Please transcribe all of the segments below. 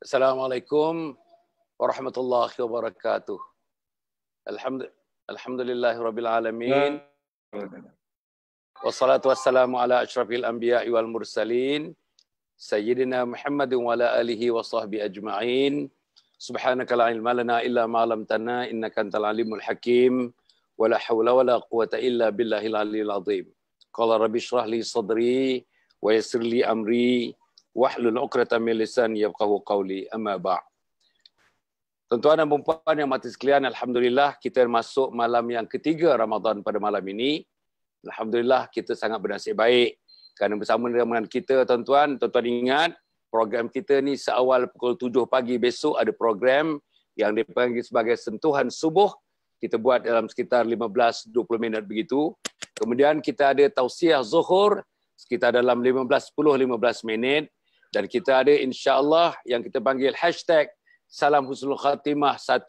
السلام عليكم ورحمة الله وبركاته الحمد الحمد لله رب العالمين والصلاة والسلام على أشرف الأنبياء والمرسلين سيدنا محمد وعلى آله وصحبه أجمعين سبحانك لا علم لنا إلا ما علمتنا إنك أنت العليم الحكيم ولا حول ولا قوة إلا بالله العلي العظيم قال رب اشرح لي صدري ويسر لي أمري واحلل عقدة من لساني يفقهوا قولي أما بعد Tuan-tuan dan puan-puan yang mati sekalian, Alhamdulillah kita masuk malam yang ketiga Ramadan pada malam ini. Alhamdulillah kita sangat bernasib baik kerana bersama dengan kita tuan-tuan. Tuan-tuan ingat program kita ni seawal pukul 7 pagi besok ada program yang dipanggil sebagai sentuhan subuh kita buat dalam sekitar 15-20 minit begitu. Kemudian kita ada tausiah zuhur sekitar dalam 15-10-15 minit. Dan kita ada insya Allah yang kita panggil hashtag Salam Husnul Khatimah 1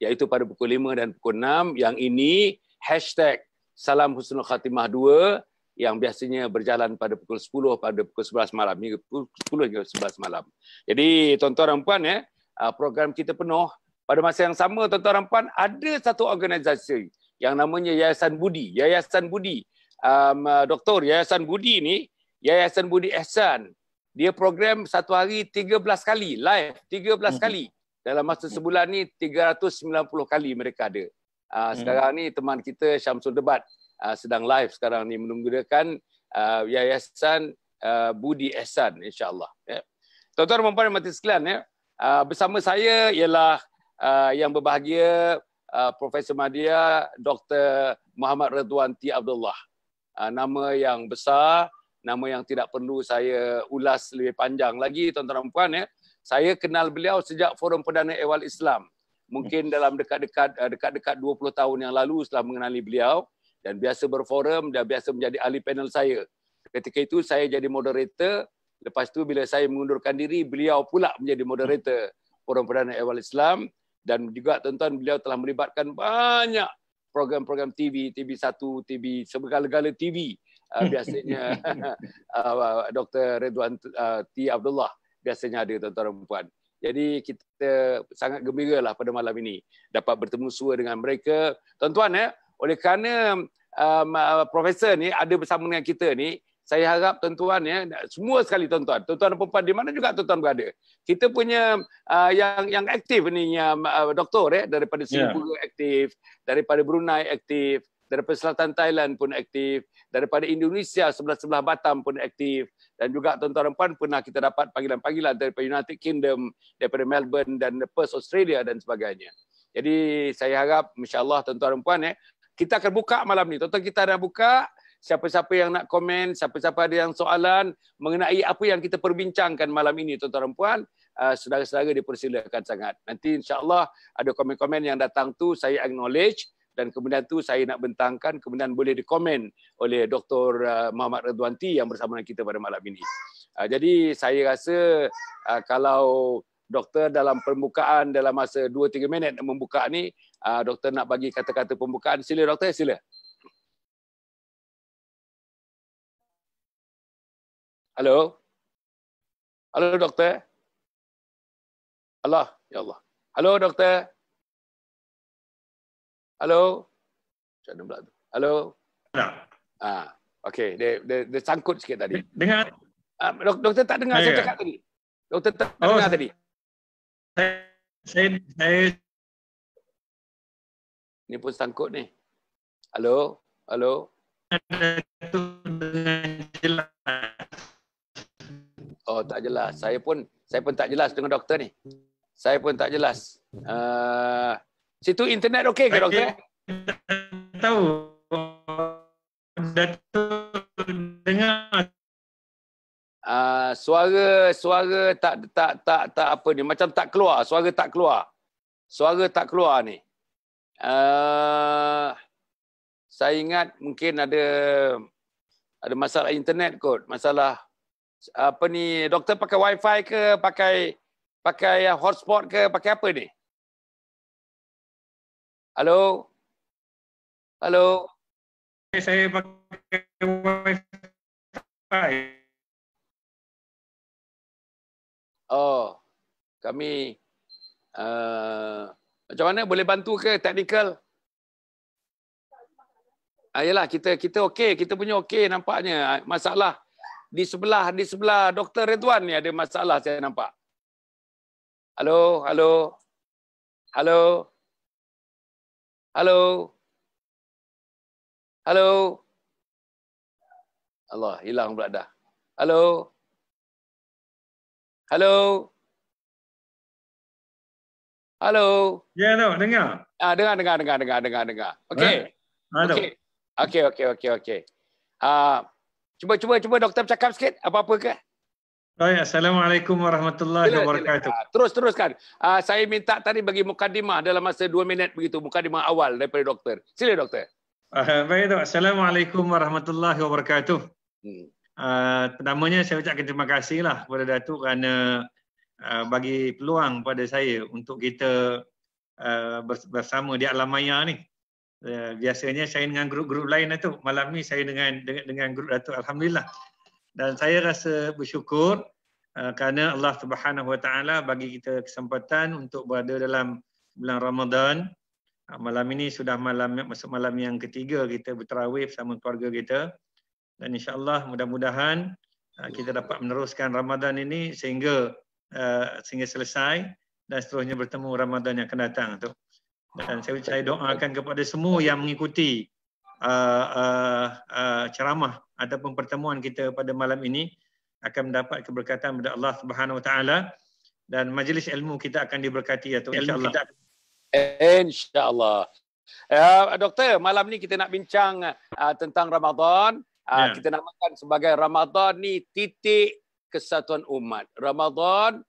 iaitu pada pukul 5 dan pukul 6. Yang ini hashtag Salam Husnul Khatimah 2 yang biasanya berjalan pada pukul 10 pada pukul 11 malam. Hingga pukul 10 hingga 11 malam. Jadi tuan-tuan dan puan, ya, program kita penuh pada masa yang sama tuan-tuan dan puan ada satu organisasi yang namanya Yayasan Budi Yayasan Budi um, uh, doktor Yayasan Budi ni Yayasan Budi Ehsan dia program satu hari 13 kali live 13 mm-hmm. kali dalam masa sebulan ni 390 kali mereka ada uh, hmm sekarang ni teman kita Syamsul Debat uh, sedang live sekarang ni menunggukan uh, Yayasan uh, Budi Ehsan insyaallah ya yeah. Tuan-tuan dan puan mati sekalian ya yeah. Uh, bersama saya ialah uh, yang berbahagia uh, Profesor Madia Dr. Muhammad Redwan T. Abdullah. Uh, nama yang besar, nama yang tidak perlu saya ulas lebih panjang lagi tuan-tuan dan puan ya. Saya kenal beliau sejak Forum Perdana Ewal Islam. Mungkin dalam dekat-dekat dekat-dekat 20 tahun yang lalu setelah mengenali beliau dan biasa berforum dan biasa menjadi ahli panel saya. Ketika itu saya jadi moderator, lepas tu bila saya mengundurkan diri beliau pula menjadi moderator Forum Perdana Ewal Islam dan juga tuan-tuan beliau telah melibatkan banyak program-program TV, TV1, TV segala-gala TV uh, ah, hmm. biasanya uh, ah, ah, Dr. Redwan uh, T. Abdullah biasanya ada tuan-tuan dan puan. Jadi kita sangat gembira lah pada malam ini dapat bertemu semua dengan mereka. Tuan-tuan, ya, oleh kerana um, uh, Profesor ni ada bersama dengan kita ni, saya harap tuan-tuan ya semua sekali tuan-tuan tuan-tuan dan puan di mana juga tuan-tuan berada kita punya uh, yang yang aktif ni ya uh, doktor ya daripada Singapura ya. yeah. aktif daripada Brunei aktif daripada selatan Thailand pun aktif daripada Indonesia sebelah-sebelah Batam pun aktif dan juga tuan-tuan dan puan pernah kita dapat panggilan-panggilan daripada United Kingdom daripada Melbourne dan Perth Australia dan sebagainya jadi saya harap insya-Allah tuan-tuan dan puan ya kita akan buka malam ni tuan kita dah buka siapa-siapa yang nak komen, siapa-siapa ada yang soalan mengenai apa yang kita perbincangkan malam ini tuan-tuan dan puan, uh, saudara-saudara dipersilakan sangat. Nanti insya-Allah ada komen-komen yang datang tu saya acknowledge dan kemudian tu saya nak bentangkan kemudian boleh dikomen oleh Dr. Ah, Muhammad Redwanti yang bersama dengan kita pada malam ini. Uh, jadi saya rasa uh, kalau doktor dalam permukaan dalam masa 2 3 minit membuka ni uh, doktor nak bagi kata-kata pembukaan sila doktor sila. Hello. Hello doktor. Allah, ya Allah. Hello doktor. Hello. Macam mana pula tu? Hello. Ah, okey, dia, dia, dia sangkut sikit tadi. Dengar. Ah, dok, doktor tak dengar saya, saya cakap tadi. Doktor tak oh, dengar tadi. Saya, saya, saya. Ni pun sangkut ni. Hello. Hello. dengan jelas. Oh tak jelas. Hmm. Saya pun saya pun tak jelas dengan doktor ni. Saya pun tak jelas. Uh, situ internet okey ke doktor? Tahu. Dengar Uh, eh, suara suara tak tak tak tak apa ni macam tak keluar suara tak keluar suara tak keluar ni uh, saya ingat mungkin ada ada masalah internet kot masalah apa ni doktor pakai wifi ke pakai pakai hotspot ke pakai apa ni Hello Hello saya pakai wifi Oh kami uh, macam mana boleh bantu ke technical Ayolah ah, kita kita okey kita punya okey nampaknya ah, masalah di sebelah di sebelah Dr. Redwan ni ada masalah saya nampak. Halo, halo. Halo. Halo. Halo. Allah, hilang pula dah. Halo. Halo. Halo. Ya, yeah, no, dengar. Ah, dengar, dengar, dengar, dengar, dengar, dengar. Okey. Eh? Okey. Okey, okey, okey, okey. Ah, Cuba cuba cuba doktor cakap sikit apa-apa ke? Baik, oh, ya. Assalamualaikum warahmatullahi sila, wabarakatuh. Sila. Ah, terus teruskan. Uh, ah, saya minta tadi bagi mukadimah dalam masa 2 minit begitu mukadimah awal daripada doktor. Sila doktor. Uh, baik, tu. Assalamualaikum warahmatullahi wabarakatuh. Hmm. Uh, namanya saya ucapkan terima kasihlah kepada Datuk kerana uh, bagi peluang pada saya untuk kita uh, bersama di alam maya ni. Ya, biasanya saya dengan grup-grup lain itu lah malam ni saya dengan dengan, dengan grup Datuk alhamdulillah dan saya rasa bersyukur uh, kerana Allah Subhanahu Wa Taala bagi kita kesempatan untuk berada dalam bulan Ramadan uh, malam ini sudah malam masuk malam yang ketiga kita berterawih bersama keluarga kita dan insyaallah mudah-mudahan uh, kita dapat meneruskan Ramadan ini sehingga uh, sehingga selesai dan seterusnya bertemu Ramadan yang akan datang tu dan saya, saya doakan kepada semua yang mengikuti uh, uh, uh, ceramah ataupun pertemuan kita pada malam ini akan mendapat keberkatan daripada Allah Subhanahu Wa Taala dan majlis ilmu kita akan diberkati ya Tuan insyaallah insyaallah uh, eh, doktor malam ni kita nak bincang uh, tentang Ramadan uh, yeah. kita namakan sebagai Ramadan ni titik kesatuan umat Ramadan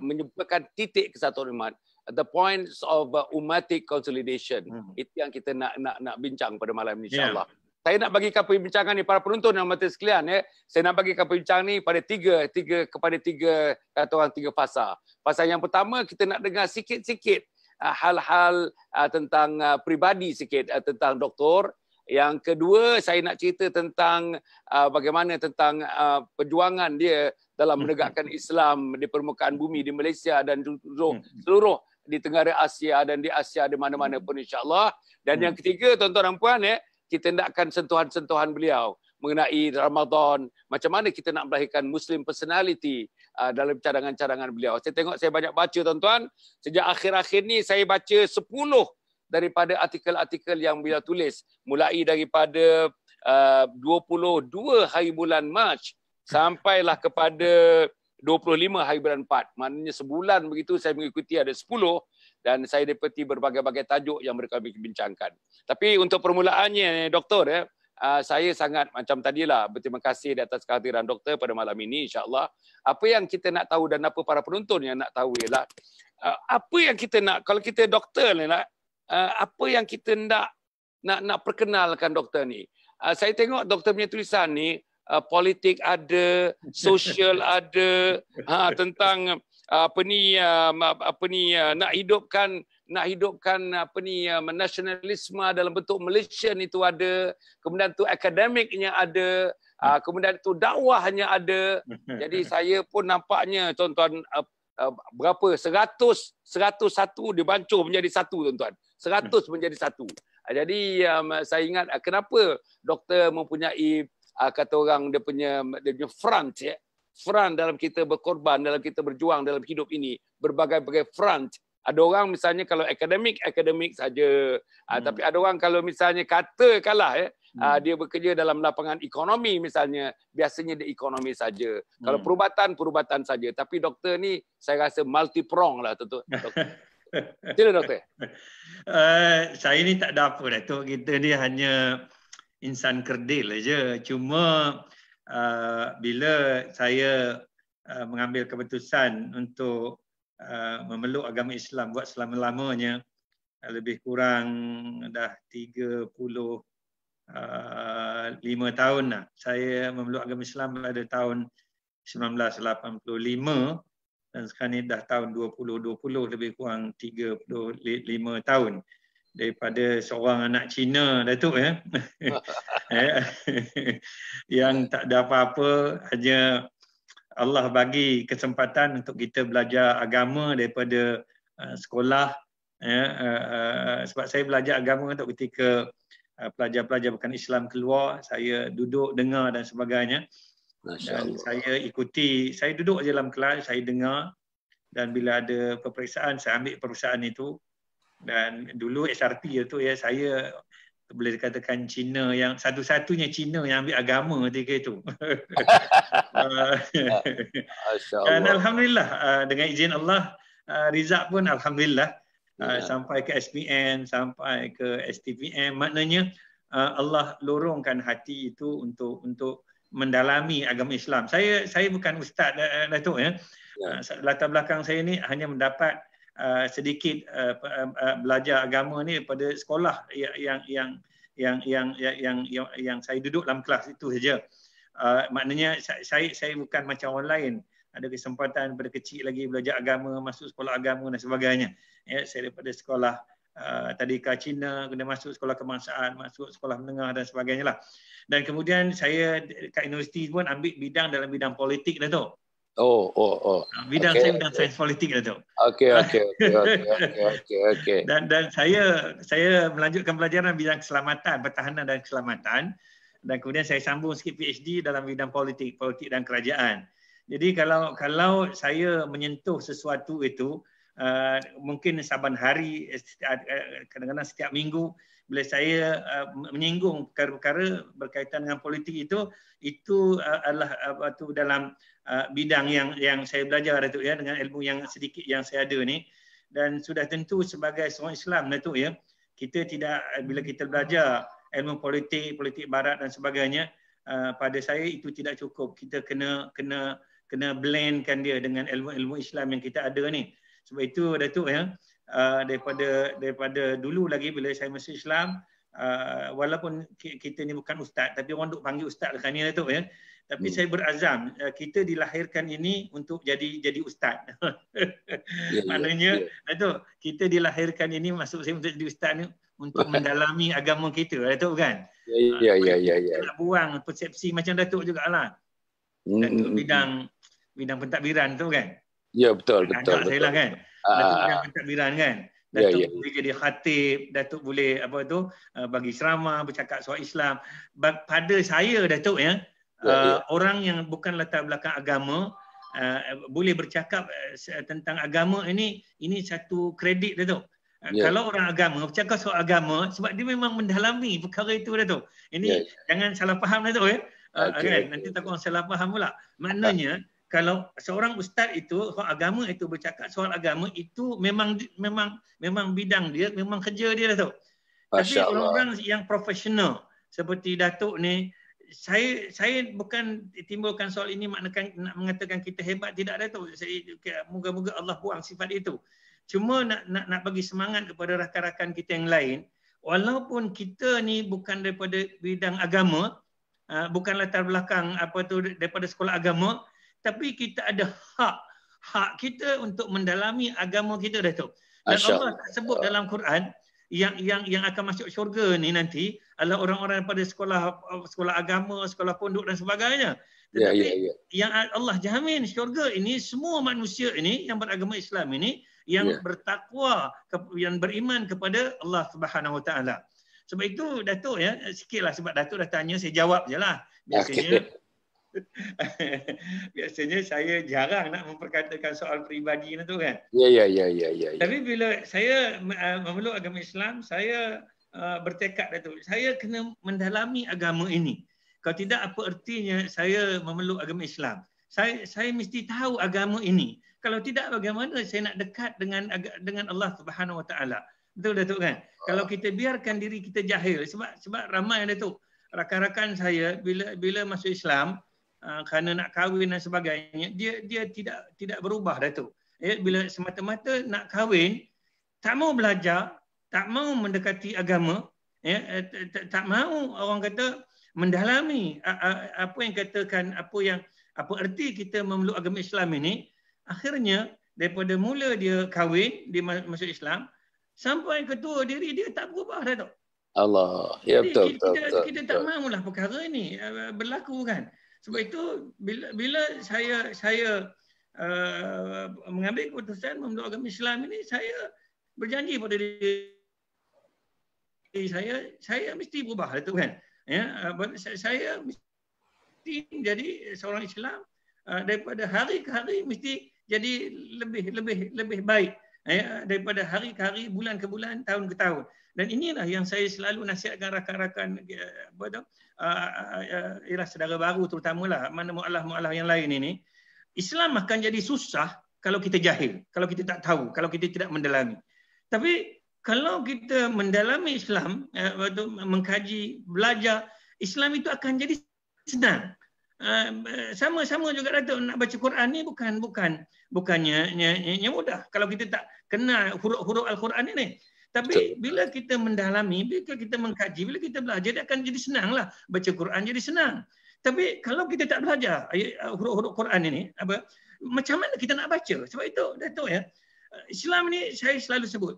menyebabkan titik kesatuan umat the points of uh, umatic consolidation. Hmm. Itu yang kita nak nak nak bincang pada malam ini ya. insyaallah. Yeah. Saya nak bagi bagikan perbincangan ni para penonton yang mata sekalian ya. Saya nak bagi bagikan perbincangan ni pada tiga tiga kepada tiga kata orang tiga fasa. Fasa yang pertama kita nak dengar sikit-sikit uh, hal-hal uh, tentang uh, pribadi sikit uh, tentang doktor yang kedua saya nak cerita tentang uh, bagaimana tentang uh, perjuangan dia dalam menegakkan Islam di permukaan bumi di Malaysia dan hmm. seluruh di Tenggara Asia dan di Asia di mana-mana hmm. pun insyaAllah. Dan hmm. yang ketiga, tuan-tuan dan puan, eh, kita hendakkan sentuhan-sentuhan beliau mengenai Ramadan, macam mana kita nak melahirkan Muslim personality uh, dalam cadangan-cadangan beliau. Saya tengok saya banyak baca tuan-tuan, sejak akhir-akhir ni saya baca 10 daripada artikel-artikel yang beliau tulis. Mulai daripada ah, uh, 22 hari bulan Mac, sampailah kepada 25 hari bulan 4. Maknanya sebulan begitu saya mengikuti ada 10 dan saya dapati berbagai-bagai tajuk yang mereka bincangkan. Tapi untuk permulaannya, doktor, ya, saya sangat macam tadilah berterima kasih di atas kehadiran doktor pada malam ini insyaAllah. Apa yang kita nak tahu dan apa para penonton yang nak tahu ialah ah, apa yang kita nak, kalau kita doktor ni lah, ah, apa yang kita nak nak, nak perkenalkan doktor ni. Saya tengok doktor punya tulisan ni, Uh, politik ada, sosial ada, ha, tentang uh, apa ni um, apa ni uh, nak hidupkan nak hidupkan apa ni um, nasionalisme dalam bentuk Malaysia itu ada, kemudian tu akademiknya ada, uh, hmm. kemudian tu dakwahnya ada. Hmm. Jadi saya pun nampaknya tuan-tuan uh, Uh, berapa 100 101 dibancuh menjadi satu tuan-tuan 100 hmm. menjadi satu jadi um, saya ingat kenapa doktor mempunyai uh, kata orang dia punya dia punya front ya. Front dalam kita berkorban, dalam kita berjuang dalam hidup ini, berbagai-bagai front. Ada orang misalnya kalau akademik akademik saja, ah, hmm. uh, tapi ada orang kalau misalnya kata kalah ya Uh, dia bekerja dalam lapangan ekonomi misalnya biasanya dia ekonomi saja hmm. kalau perubatan perubatan saja tapi doktor ni saya rasa multi prong lah tu tu doktor. Sila, doktor. Uh, saya ni tak ada apa Datuk. Lah, kita ni hanya insan kerdil aja cuma uh, bila saya uh, mengambil keputusan untuk uh, memeluk agama Islam buat selama-lamanya uh, lebih kurang dah 35 uh, tahun lah. saya memeluk agama Islam pada tahun 1985 dan sekarang ni dah tahun 2020 lebih kurang 35 tahun daripada seorang anak Cina Datuk ya. Eh, yang tak ada apa-apa hanya Allah bagi kesempatan untuk kita belajar agama daripada uh, sekolah ya uh, uh, sebab saya belajar agama untuk ketika uh, pelajar-pelajar bukan Islam keluar saya duduk dengar dan sebagainya. Dan saya ikuti, saya duduk je dalam kelas, saya dengar dan bila ada peperiksaan saya ambil perusahaan itu dan dulu SRP tu ya saya boleh dikatakan Cina yang satu-satunya Cina yang ambil agama ketika itu. dan alhamdulillah ah, dengan izin Allah ah, Rizab pun alhamdulillah ah, ya. sampai ke SPM sampai ke STPM maknanya Allah lorongkan hati itu untuk untuk mendalami agama Islam. Saya saya bukan ustaz Datuk ya. ya. Latar belakang saya ni hanya mendapat Eh, sedikit uh, uh, uh, belajar agama ni pada sekolah yang yang yang yang yang yang yang, yang, yang saya duduk dalam kelas itu saja. Uh, maknanya saya saya bukan macam orang lain ada kesempatan pada kecil lagi belajar agama masuk sekolah agama dan sebagainya. Ya saya daripada sekolah Uh, eh, tadi ke Cina, kena masuk sekolah kebangsaan, masuk sekolah menengah dan sebagainya lah. Dan kemudian saya kat universiti pun ambil bidang dalam bidang politik dah tu. Oh, oh, oh. Ah, bidang okay. saya bidang sains politik Dato. Lah okay, okay, okay, okay. okey. Dan dan saya saya melanjutkan pelajaran bidang keselamatan, pertahanan dan keselamatan dan kemudian saya sambung sikit PhD dalam bidang politik, politik dan kerajaan. Jadi kalau kalau saya menyentuh sesuatu itu uh, mungkin saban hari ah, kadang-kadang setiap minggu bila saya uh, menyinggung perkara-perkara berkaitan dengan politik itu itu uh, adalah apa uh, tu dalam uh, Uh, bidang yang yang saya belajar Datuk ya dengan ilmu yang sedikit yang saya ada ni dan sudah tentu sebagai seorang Islam Datuk lah ya kita tidak uh, bila kita belajar ilmu politik politik barat dan sebagainya uh, pada saya itu tidak cukup kita kena kena kena blendkan dia dengan ilmu-ilmu Islam yang kita ada ni sebab itu Datuk ya uh, daripada daripada dulu lagi bila saya masih Islam uh, uh, walaupun kita ni bukan ustaz tapi orang duk panggil ustaz dekat lah, ni lah tu ya. Tapi hmm. saya berazam uh, kita dilahirkan ini untuk jadi jadi ustaz. yeah, ya, Maknanya yeah. Ya. tu kita dilahirkan ini masuk saya untuk jadi ustaz ni untuk mendalami agama kita Datuk ah, kan? Ya ya ya ya. Tak ya, buang persepsi macam Datuk jugalah. Mm. Datuk hmm, hmm. bidang bidang pentadbiran tu kan? Ya yeah, betul betul. Anak betul, saya lah kan. Ah. Datuk bidang pentadbiran kan. Ya, Datuk yeah, boleh jadi khatib, Datuk boleh apa tu uh, bagi ceramah, bercakap soal Islam. Ba- pada saya Datuk ya, yeah, ya, ya. uh, yeah. orang yang bukan latar belakang agama uh, boleh bercakap uh, tentang agama ini ini satu kredit Datuk. Yeah. Kalau orang agama bercakap soal agama sebab dia memang mendalami perkara itu Datuk. Ini yeah. jangan salah faham Datuk ya. Uh, okay, kan? nanti okay. takut orang salah faham pula. Maknanya ha kalau seorang ustaz itu soal agama itu bercakap soal agama itu memang memang memang bidang dia memang kerja dia lah tu. Tapi orang-orang yang profesional seperti Datuk ni saya saya bukan timbulkan soal ini maknakan nak mengatakan kita hebat tidak ada tu. Saya moga-moga Allah buang sifat itu. Cuma nak nak nak bagi semangat kepada rakan-rakan kita yang lain walaupun kita ni bukan daripada bidang agama ah, bukan latar belakang apa tu daripada sekolah agama tapi kita ada hak hak kita untuk mendalami agama kita dah tu. Dan Asya. Allah tak sebut dalam Quran yang yang yang akan masuk syurga ni nanti adalah orang-orang pada sekolah sekolah agama, sekolah pondok dan sebagainya. Ya, ya, Tetapi yeah, yeah, yeah. yang Allah jamin syurga ini semua manusia ini yang beragama Islam ini yang yeah. bertakwa yang beriman kepada Allah Subhanahu Wa Taala. Sebab itu Datuk ya sikitlah sebab Datuk dah tanya saya jawab jelah. Biasanya okay. Biasanya saya jarang nak memperkatakan soal peribadi tu kan. Ya ya ya ya ya. Tapi bila saya memeluk agama Islam, saya uh, bertekad tu. Saya kena mendalami agama ini. Kalau tidak apa ertinya saya memeluk agama Islam? Saya saya mesti tahu agama ini. Kalau tidak bagaimana saya nak dekat dengan dengan Allah Subhanahu Wa Taala? Betul tu kan? Uh. Kalau kita biarkan diri kita jahil sebab sebab ramai tu rakan-rakan saya bila bila masuk Islam, Ah, kerana nak kahwin dan sebagainya dia dia tidak tidak berubah Datuk. Ya bila semata-mata nak kahwin tak mau belajar, tak mau mendekati agama, ya eh, tak mau orang kata mendalami apa yang katakan apa yang apa erti kita memeluk agama Islam ini akhirnya daripada mula dia kahwin dia masuk Islam sampai ketua diri dia tak berubah dah tu. Allah. Ya betul, Jadi, betul, kita, betul, kita, betul. Kita tak mahu lah perkara ini eh, berlaku kan. Sebab itu bila bila saya saya uh, mengambil keputusan memeluk agama Islam ini saya berjanji pada diri saya saya mesti berubah itu lah kan. Ya, uh, saya mesti jadi seorang Islam uh, daripada hari ke hari mesti jadi lebih lebih lebih baik ya, daripada hari ke hari, bulan ke bulan, tahun ke tahun. Dan inilah yang saya selalu nasihatkan rakan-rakan eh, apa tu, uh, ialah saudara baru terutamalah, mana mu'alah-mu'alah yang lain ini. Islam akan jadi susah kalau kita jahil, kalau kita tak tahu, kalau kita tidak mendalami. Tapi kalau kita mendalami Islam, uh, mengkaji, belajar, Islam itu akan jadi senang. Eh, sama-sama juga Datuk nak baca Quran ni bukan bukan uh, bukannya yang mudah kalau kita tak kenal huruf-huruf al-Quran ini. Tapi bila kita mendalami, bila kita mengkaji, bila kita belajar dia akan jadi senanglah baca Quran jadi senang. Tapi kalau kita tak belajar eh, eh, huruf-huruf Quran ini apa macam mana kita nak baca? Sebab itu Dato ya. Islam ni saya selalu sebut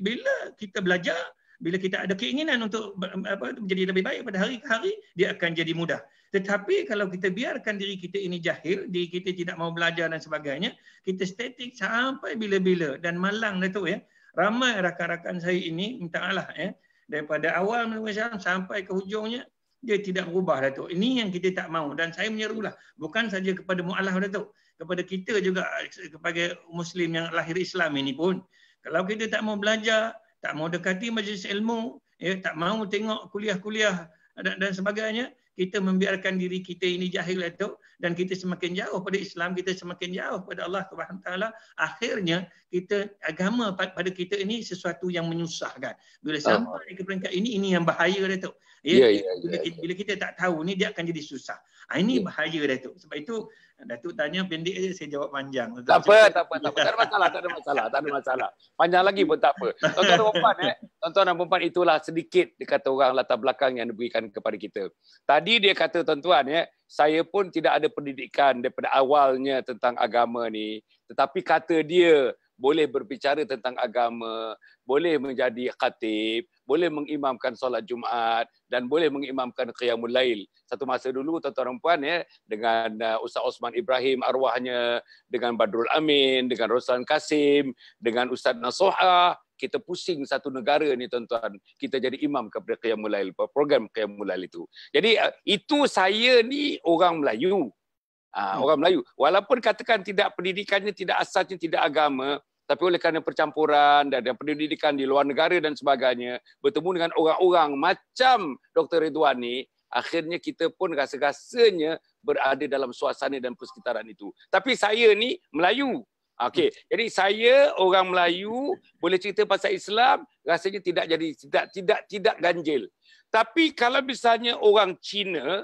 bila kita belajar bila kita ada keinginan untuk apa menjadi lebih baik pada hari ke hari dia akan jadi mudah tetapi kalau kita biarkan diri kita ini jahil diri kita tidak mau belajar dan sebagainya kita statik sampai bila-bila dan malang tu ya ramai rakan-rakan saya ini minta Allah ya daripada awal Islam sampai ke hujungnya dia tidak berubah tu Ini yang kita tak mau dan saya menyerulah bukan saja kepada mualaf tu kepada kita juga kepada eh, muslim yang lahir Islam ini pun. Kalau kita tak mau belajar, tak mau dekati majlis ilmu, ya, tak mau tengok kuliah-kuliah dan, dan sebagainya, kita membiarkan diri kita ini jahil itu dan kita semakin jauh pada Islam, kita semakin jauh pada Allah Subhanahu taala. Akhirnya kita agama pada kita ini sesuatu yang menyusahkan. Bila sampai ke peringkat ini ini yang bahaya Dato. Ya, ya, ya, ya, ya. Bila kita tak tahu ni dia akan jadi susah. ini ya. bahaya Dato. Sebab itu Datuk tanya pendek aja saya jawab panjang. Tak, tak, apa, tak apa, tak apa, tak ada masalah, tak ada masalah, tak ada masalah. Panjang lagi pun tak apa. Tuan-tuan dan puan eh, tuan dan puan itulah sedikit dikata orang latar belakang yang diberikan kepada kita. Tadi dia kata tuan-tuan ya, saya pun tidak ada pendidikan daripada awalnya tentang agama ni, tetapi kata dia boleh berbicara tentang agama, boleh menjadi khatib, boleh mengimamkan solat Jumaat dan boleh mengimamkan qiyamul lail. Satu masa dulu tuan-tuan dan puan ya dengan uh, Ustaz Osman Ibrahim arwahnya, dengan Badrul Amin, dengan Roslan Kasim, dengan Ustaz Nasoha, kita pusing satu negara ni tuan-tuan. Kita jadi imam kepada qiyamul lail, program qiyamul lail itu. Jadi uh, itu saya ni orang Melayu. Ha, hmm. Orang Melayu. Walaupun katakan tidak pendidikannya, tidak asasnya, tidak agama, tapi oleh kerana percampuran dan, dan pendidikan di luar negara dan sebagainya, bertemu dengan orang-orang macam Dr. Ridwan ni, akhirnya kita pun rasa-rasanya berada dalam suasana dan persekitaran itu. Tapi saya ni Melayu. Okey, hmm. jadi saya orang Melayu boleh cerita pasal Islam rasanya tidak jadi tidak tidak tidak ganjil. Tapi kalau misalnya orang Cina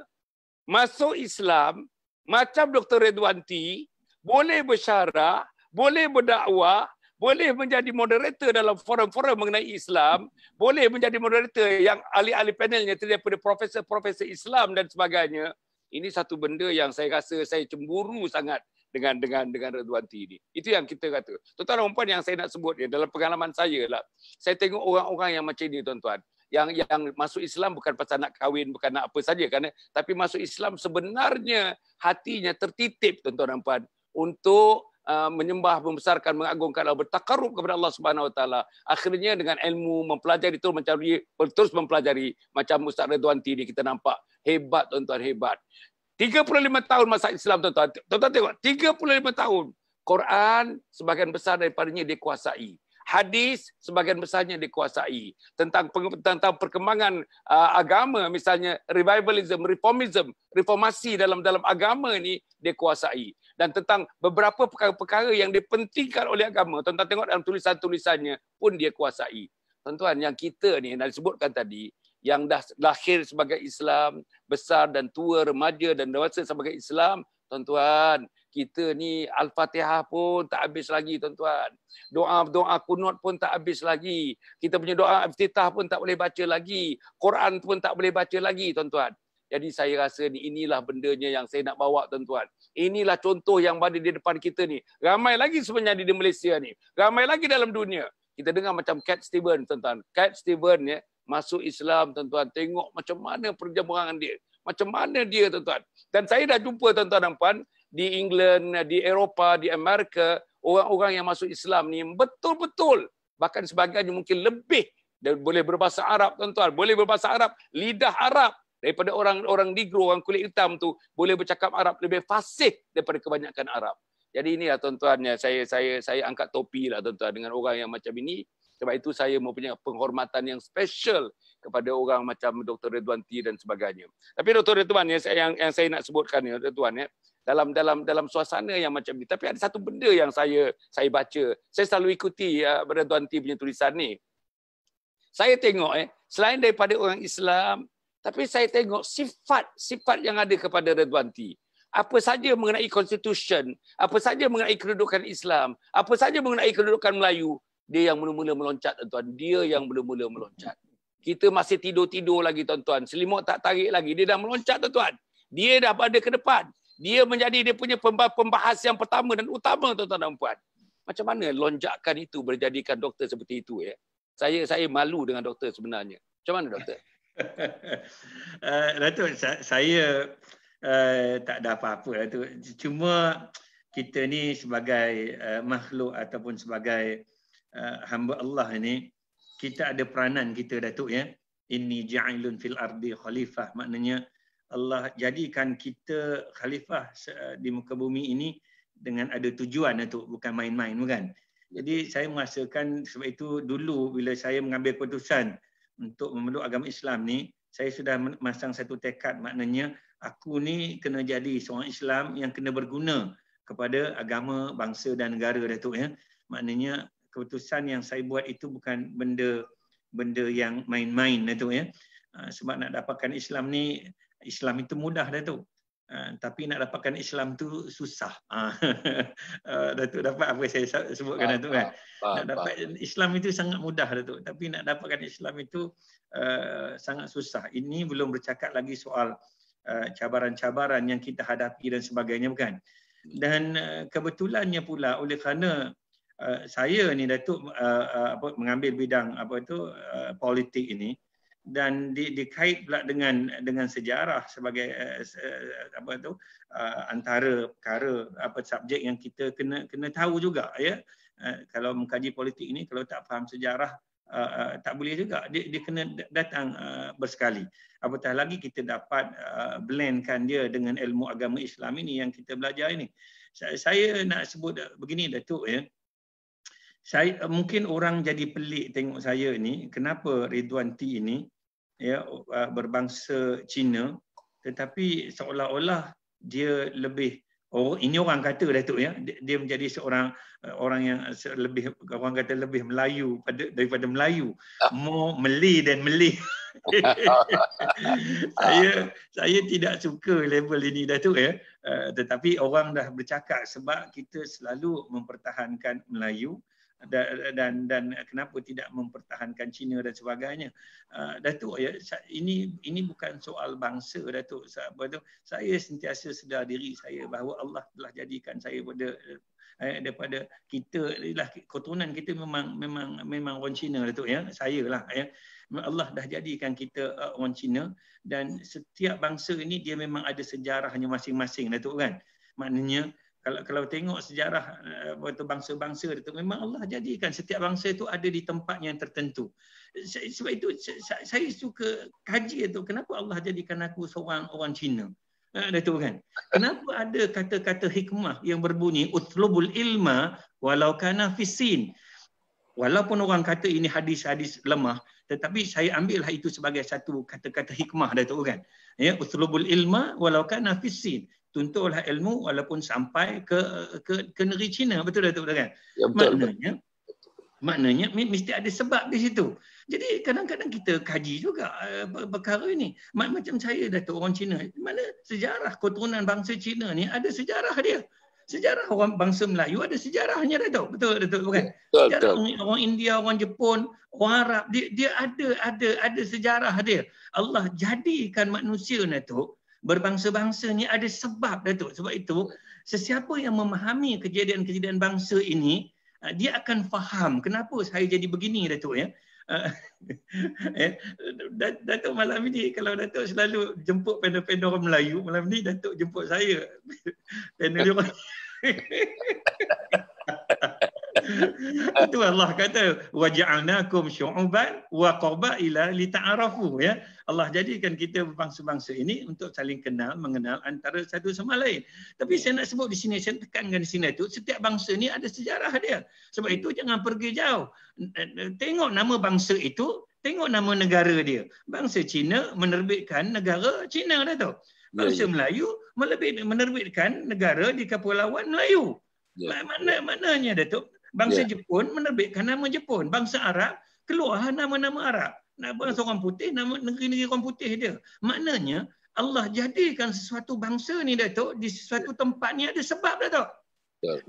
masuk Islam macam Dr. Redwanti boleh bersyara, boleh berdakwah, boleh menjadi moderator dalam forum-forum mengenai Islam, boleh menjadi moderator yang ahli-ahli panelnya terdiri daripada profesor-profesor Islam dan sebagainya. Ini satu benda yang saya rasa saya cemburu sangat dengan dengan dengan Redwanti ini. Itu yang kita kata. Tuan-tuan dan puan yang saya nak sebut ya dalam pengalaman saya lah. Saya tengok orang-orang yang macam ni tuan-tuan yang yang masuk Islam bukan pasal nak kahwin, bukan nak apa saja kan. Tapi masuk Islam sebenarnya hatinya tertitip tuan-tuan dan puan untuk uh, menyembah, membesarkan, mengagungkan Allah, bertakarub kepada Allah Subhanahu Wa Taala. Akhirnya dengan ilmu mempelajari terus mencari terus mempelajari macam Ustaz Redwan ini kita nampak hebat tuan-tuan hebat. 35 tahun masa Islam tuan-tuan. Tuan-tuan tengok 35 tahun Quran sebagian besar daripadanya dikuasai hadis sebagian besarnya dikuasai tentang tentang perkembangan uh, agama misalnya revivalism reformism reformasi dalam dalam agama ni dikuasai dan tentang beberapa perkara-perkara yang dipentingkan oleh agama tentang tengok dalam tulisan-tulisannya pun dia kuasai tuan-tuan yang kita ni yang disebutkan tadi yang dah lahir sebagai Islam besar dan tua remaja dan dewasa sebagai Islam tuan-tuan kita ni Al-Fatihah pun tak habis lagi tuan-tuan. Doa-doa kunut pun tak habis lagi. Kita punya doa iftitah pun tak boleh baca lagi. Quran pun tak boleh baca lagi tuan-tuan. Jadi saya rasa ni inilah bendanya yang saya nak bawa tuan-tuan. Inilah contoh yang ada di depan kita ni. Ramai lagi sebenarnya di Malaysia ni. Ramai lagi dalam dunia. Kita dengar macam Cat Steven tuan-tuan. Cat Steven ya, masuk Islam tuan-tuan. Tengok macam mana perjuangan dia. Macam mana dia tuan-tuan. Dan saya dah jumpa tuan-tuan dan puan di England, di Eropah, di Amerika, orang-orang yang masuk Islam ni betul-betul bahkan sebagainya mungkin lebih dan boleh berbahasa Arab tuan-tuan, boleh berbahasa Arab, lidah Arab daripada orang-orang negro, orang kulit hitam tu boleh bercakap Arab lebih fasih daripada kebanyakan Arab. Jadi inilah tuan-tuan ya, saya saya saya angkat topi lah tuan-tuan dengan orang yang macam ini. Sebab itu saya mempunyai penghormatan yang special kepada orang macam Dr. Redwan T dan sebagainya. Tapi Dr. Redwan ya, yang, yang saya nak sebutkan ya, Dr. Redwan ya, dalam dalam dalam suasana yang macam ni tapi ada satu benda yang saya saya baca saya selalu ikuti uh, benda tuan T punya tulisan ni saya tengok eh selain daripada orang Islam tapi saya tengok sifat sifat yang ada kepada redwanti. apa saja mengenai konstitusi, apa saja mengenai kedudukan Islam apa saja mengenai kedudukan Melayu dia yang mula-mula meloncat tuan dia yang mula-mula meloncat kita masih tidur-tidur lagi tuan-tuan selimut tak tarik lagi dia dah meloncat tuan-tuan dia dah pada ke depan dia menjadi dia punya pembahas yang pertama dan utama tuan-tuan dan puan. Macam mana lonjakan itu berjadikan doktor seperti itu ya? Saya saya malu dengan doktor sebenarnya. Macam mana doktor? uh, saya uh, tak ada apa-apa lah tu. Cuma kita ni sebagai uh, makhluk ataupun sebagai uh, hamba Allah ini kita ada peranan kita Datuk ya. Ini ja'ilun fil ardi khalifah maknanya Allah jadikan kita khalifah di muka bumi ini dengan ada tujuan untuk bukan main-main bukan. Jadi saya merasakan sebab itu dulu bila saya mengambil keputusan untuk memeluk agama Islam ni, saya sudah memasang satu tekad maknanya aku ni kena jadi seorang Islam yang kena berguna kepada agama, bangsa dan negara Datuk ya. Maknanya keputusan yang saya buat itu bukan benda benda yang main-main Datuk ya. Ah, sebab nak dapatkan Islam ni Islam itu mudah Datuk. Uh, ah, tapi nak dapatkan Islam tu susah. Ah, uh, ah, Datuk dapat apa saya sebutkan Datuk kan. Nak dapat Islam itu sangat mudah Datuk. Tapi nak dapatkan Islam itu uh, sangat susah. Ini belum bercakap lagi soal uh, cabaran-cabaran yang kita hadapi dan sebagainya bukan. Dan uh, kebetulannya pula oleh kerana uh, saya ni Datuk uh, uh, apa mengambil bidang apa itu uh, politik ini dan di, dikait pula dengan dengan sejarah sebagai uh, apa tu uh, antara perkara apa subjek yang kita kena kena tahu juga ya uh, kalau mengkaji politik ini kalau tak faham sejarah uh, uh, tak boleh juga dia, dia kena datang uh, bersekali apatah lagi kita dapat uh, blendkan dia dengan ilmu agama Islam ini yang kita belajar ini saya, saya nak sebut begini Datuk ya saya mungkin orang jadi pelik tengok saya ni kenapa Ridwan T ini ya uh, berbangsa Cina tetapi seolah-olah dia lebih oh ini orang kata dah tu ya dia menjadi seorang uh, orang yang lebih orang kata lebih Melayu pada daripada Melayu ah. more Malay dan Malay ah. saya saya tidak suka label ini dah tu ya uh, tetapi orang dah bercakap sebab kita selalu mempertahankan Melayu dan dan, dan kenapa tidak mempertahankan China dan sebagainya. Uh, Datuk ya ini ini bukan soal bangsa Datuk. saya sentiasa sedar diri saya bahawa Allah telah jadikan saya pada eh, daripada kita lah keturunan kita memang memang memang orang Cina Datuk ya. Saya lah ya. Allah dah jadikan kita uh, orang Cina dan setiap bangsa ini dia memang ada sejarahnya masing-masing Datuk kan. Maknanya kalau kalau tengok sejarah waktu eh, bangsa-bangsa itu memang Allah jadikan setiap bangsa itu ada di tempat yang tertentu. Sebab itu saya suka kaji itu kenapa Allah jadikan aku seorang orang Cina. Ada eh, tu kan. Kenapa ada kata-kata hikmah yang berbunyi utlubul ilma walau kana fisin. Walaupun orang kata ini hadis-hadis lemah tetapi saya ambillah itu sebagai satu kata-kata hikmah tu kan. Ya utlubul ilma walau kana fisin tuntutlah ilmu walaupun sampai ke ke, ke negeri Cina betul tak betul kan ya, betul, maknanya betul. maknanya mesti ada sebab di situ jadi kadang-kadang kita kaji juga uh, eh, perkara ini macam saya dah datuk orang Cina mana sejarah keturunan bangsa Cina ni ada sejarah dia sejarah orang bangsa Melayu ada sejarahnya dah tu betul ya, betul bukan sejarah betul. orang India orang Jepun orang Arab dia, dia ada ada ada sejarah dia Allah jadikan manusia Dato' berbangsa-bangsa ni ada sebab Datuk. Sebab itu sesiapa yang memahami kejadian-kejadian bangsa ini ah, dia akan faham kenapa saya jadi begini Datuk ya. Ah, eh, Datuk malam ini kalau Datuk selalu jemput panel-panel orang Melayu malam ini Datuk jemput saya panel orang Itu Allah kata waja'alnakum syu'uban wa qabaila lita'arafu ya. Allah jadikan kita bangsa-bangsa ini untuk saling kenal, mengenal antara satu sama lain. Tapi saya nak sebut di sini, saya tekankan di sini tu setiap bangsa ini ada sejarah dia. Sebab itu jangan pergi jauh. Tengok nama bangsa itu, tengok nama negara dia. Bangsa Cina menerbitkan negara Cina dah tu. Ya, bangsa ya. Melayu menerbitkan negara di Kepulauan Melayu. Ya. Mana mananya Datuk? Bangsa yeah. Jepun menerbitkan nama Jepun. Bangsa Arab keluar nama-nama Arab. Nak Bangsa orang putih, nama negeri-negeri orang putih dia. Maknanya, Allah jadikan sesuatu bangsa ni, Datuk, di sesuatu tempat ni ada sebab, Datuk.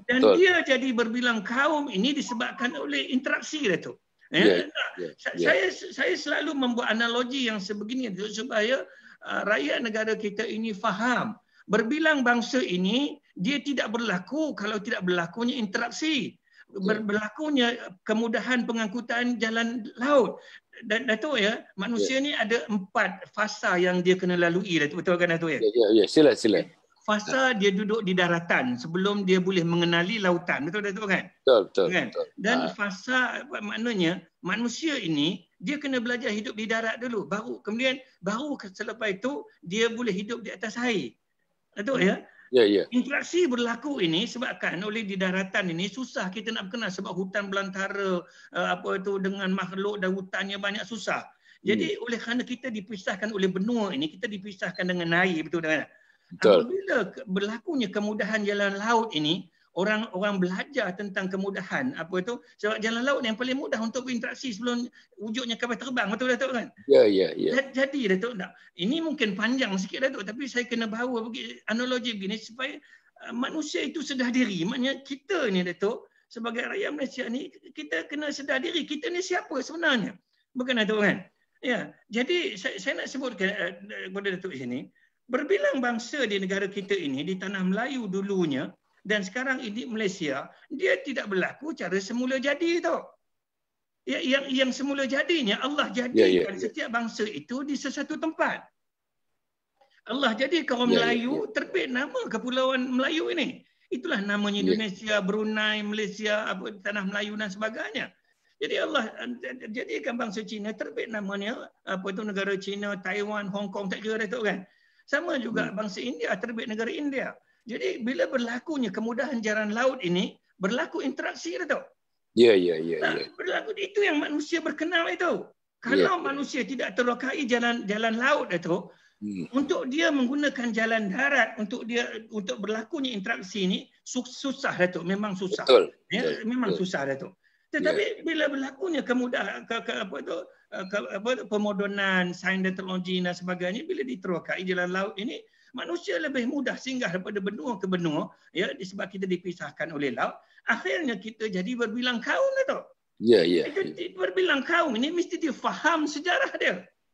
Dan Betul. dia jadi berbilang kaum ini disebabkan oleh interaksi, Datuk. Eh, ya, yeah, yeah, yeah. saya saya selalu membuat analogi yang sebegini supaya uh, rakyat negara kita ini faham berbilang bangsa ini dia tidak berlaku kalau tidak berlakunya interaksi Ya. berlakunya kemudahan pengangkutan jalan laut. Dan Datuk ya, manusia yeah. ni ada empat fasa yang dia kena lalui. Datuk, betul kan Datuk ya? Ya, yeah, ya, yeah, sila, sila. Fasa ya. dia duduk di daratan sebelum dia boleh mengenali lautan. Betul Datuk kan? Betul, betul. Kan? betul. Dan ha. fasa maknanya manusia ini dia kena belajar hidup di darat dulu. Baru kemudian baru selepas itu dia boleh hidup di atas air. Datuk hmm. ya? Ya, ya. Interaksi berlaku ini sebabkan oleh di daratan ini susah kita nak kenal sebab hutan belantara eh, apa itu dengan makhluk dan hutannya banyak susah. Jadi hmm. oleh kerana kita dipisahkan oleh benua ini, kita dipisahkan dengan air betul tak? Betul. Apabila berlakunya kemudahan jalan laut ini, orang orang belajar tentang kemudahan apa tu sebab jalan laut yang paling mudah untuk berinteraksi sebelum wujudnya kapal terbang betul Datuk kan ya ya ya jadi Datuk tak ini mungkin panjang sikit Datuk tapi saya kena bawa bagi analogi begini supaya uh, manusia itu sedar diri maknanya kita ni Datuk sebagai rakyat Malaysia ni kita kena sedar diri kita ni siapa sebenarnya bukan Datuk lah, kan ya jadi saya, saya nak sebutkan uh, kepada Datuk sini berbilang bangsa di negara kita ini di tanah Melayu dulunya dan sekarang ini Malaysia, dia tidak berlaku cara semula jadi tu. Ya, yang, yang semula jadinya, Allah ya, ya, jadikan yeah, yeah, yeah. setiap bangsa itu di sesuatu tempat. Allah jadikan orang yeah, ya, Melayu yeah, yeah. terbit nama kepulauan Melayu ini. Itulah namanya yeah. Indonesia, Brunei, Malaysia, apa, Tanah Melayu dan sebagainya. Jadi Allah jadikan bangsa Cina terbit namanya apa itu negara Cina, Taiwan, Hong Kong tak kira tu kan. Sama juga hmm. bangsa India terbit negara India. Jadi bila berlakunya kemudahan jalan laut ini, berlaku interaksi dia tahu. Ya, ya, ya, ya. berlaku itu yang manusia berkenal itu. Ya, Kalau yeah. manusia tidak terokai jalan jalan laut itu, hmm. untuk dia menggunakan jalan darat untuk dia untuk berlakunya interaksi ini susah itu lah memang susah. Betul. Ya, Betul. memang Betul. susah itu. Lah Tetapi yeah. bila berlakunya kemudahan ke, ke apa itu eh, ke, apa itu, pemodonan sains dan teknologi dan sebagainya bila diterokai jalan laut ini manusia lebih mudah singgah daripada benua ke benua ya disebab kita dipisahkan oleh laut akhirnya kita jadi berbilang kaum tu ya ya yeah, berbilang kaum ini mesti difaham sejarah dia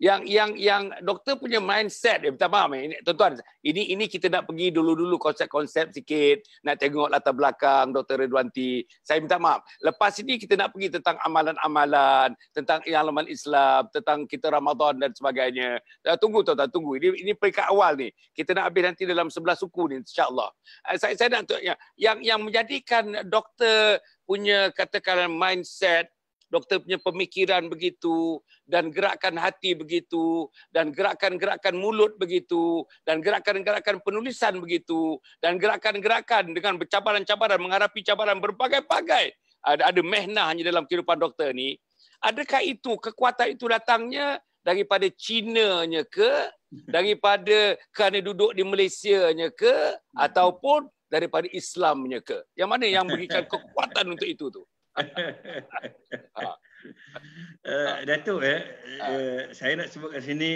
yang yang yang doktor punya mindset dia minta maaf eh. ini tuan-tuan ini ini kita nak pergi dulu-dulu konsep-konsep sikit nak tengok latar belakang doktor Redwanti saya minta maaf lepas ini kita nak pergi tentang amalan-amalan tentang elemen Islam tentang kita Ramadan dan sebagainya eh, tunggu tuan-tuan tunggu ini ini peringkat awal ni kita nak habis nanti dalam sebelah suku ni insyaallah eh, saya saya nak yang yang menjadikan doktor punya katakan mindset doktor punya pemikiran begitu dan gerakan hati begitu dan gerakan-gerakan mulut begitu dan gerakan-gerakan penulisan begitu dan gerakan-gerakan dengan cabaran-cabaran menghadapi cabaran berbagai-bagai ada ada hanya dalam kehidupan doktor ni adakah itu kekuatan itu datangnya daripada Cinanya ke daripada kerana duduk di Malaysia nya ke ataupun daripada Islamnya ke yang mana yang berikan kekuatan untuk itu tu uh, Datuk eh, uh, saya nak sebut kat sini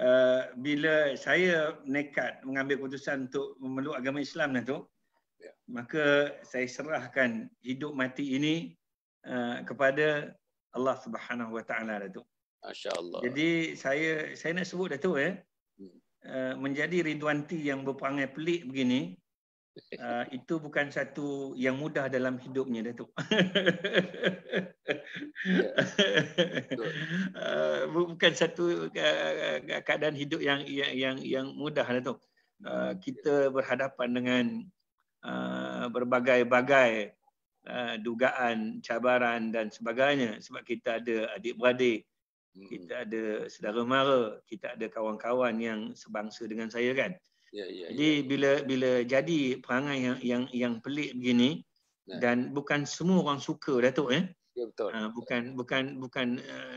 uh, bila saya nekat mengambil keputusan untuk memeluk agama Islam Datuk yeah. maka saya serahkan hidup mati ini uh, kepada Allah Subhanahu Wa Datuk. masya Jadi saya saya nak sebut Datuk eh uh, menjadi Ridwanti yang berperangai pelik begini Uh, itu bukan satu yang mudah dalam hidupnya Datuk. Yeah. Ya. uh, bukan satu uh, keadaan hidup yang yang yang, mudah Datuk. Uh, kita berhadapan dengan uh, berbagai-bagai uh, dugaan, cabaran dan sebagainya sebab kita ada adik-beradik, kita hmm. ada saudara mara, kita ada kawan-kawan yang sebangsa dengan saya kan. Yeah, yeah, Jadi ya. bila bila jadi perangai yang yang yang pelik begini yeah. dan bukan semua orang suka Datuk eh. Ya betul. Ha, bukan bukan bukan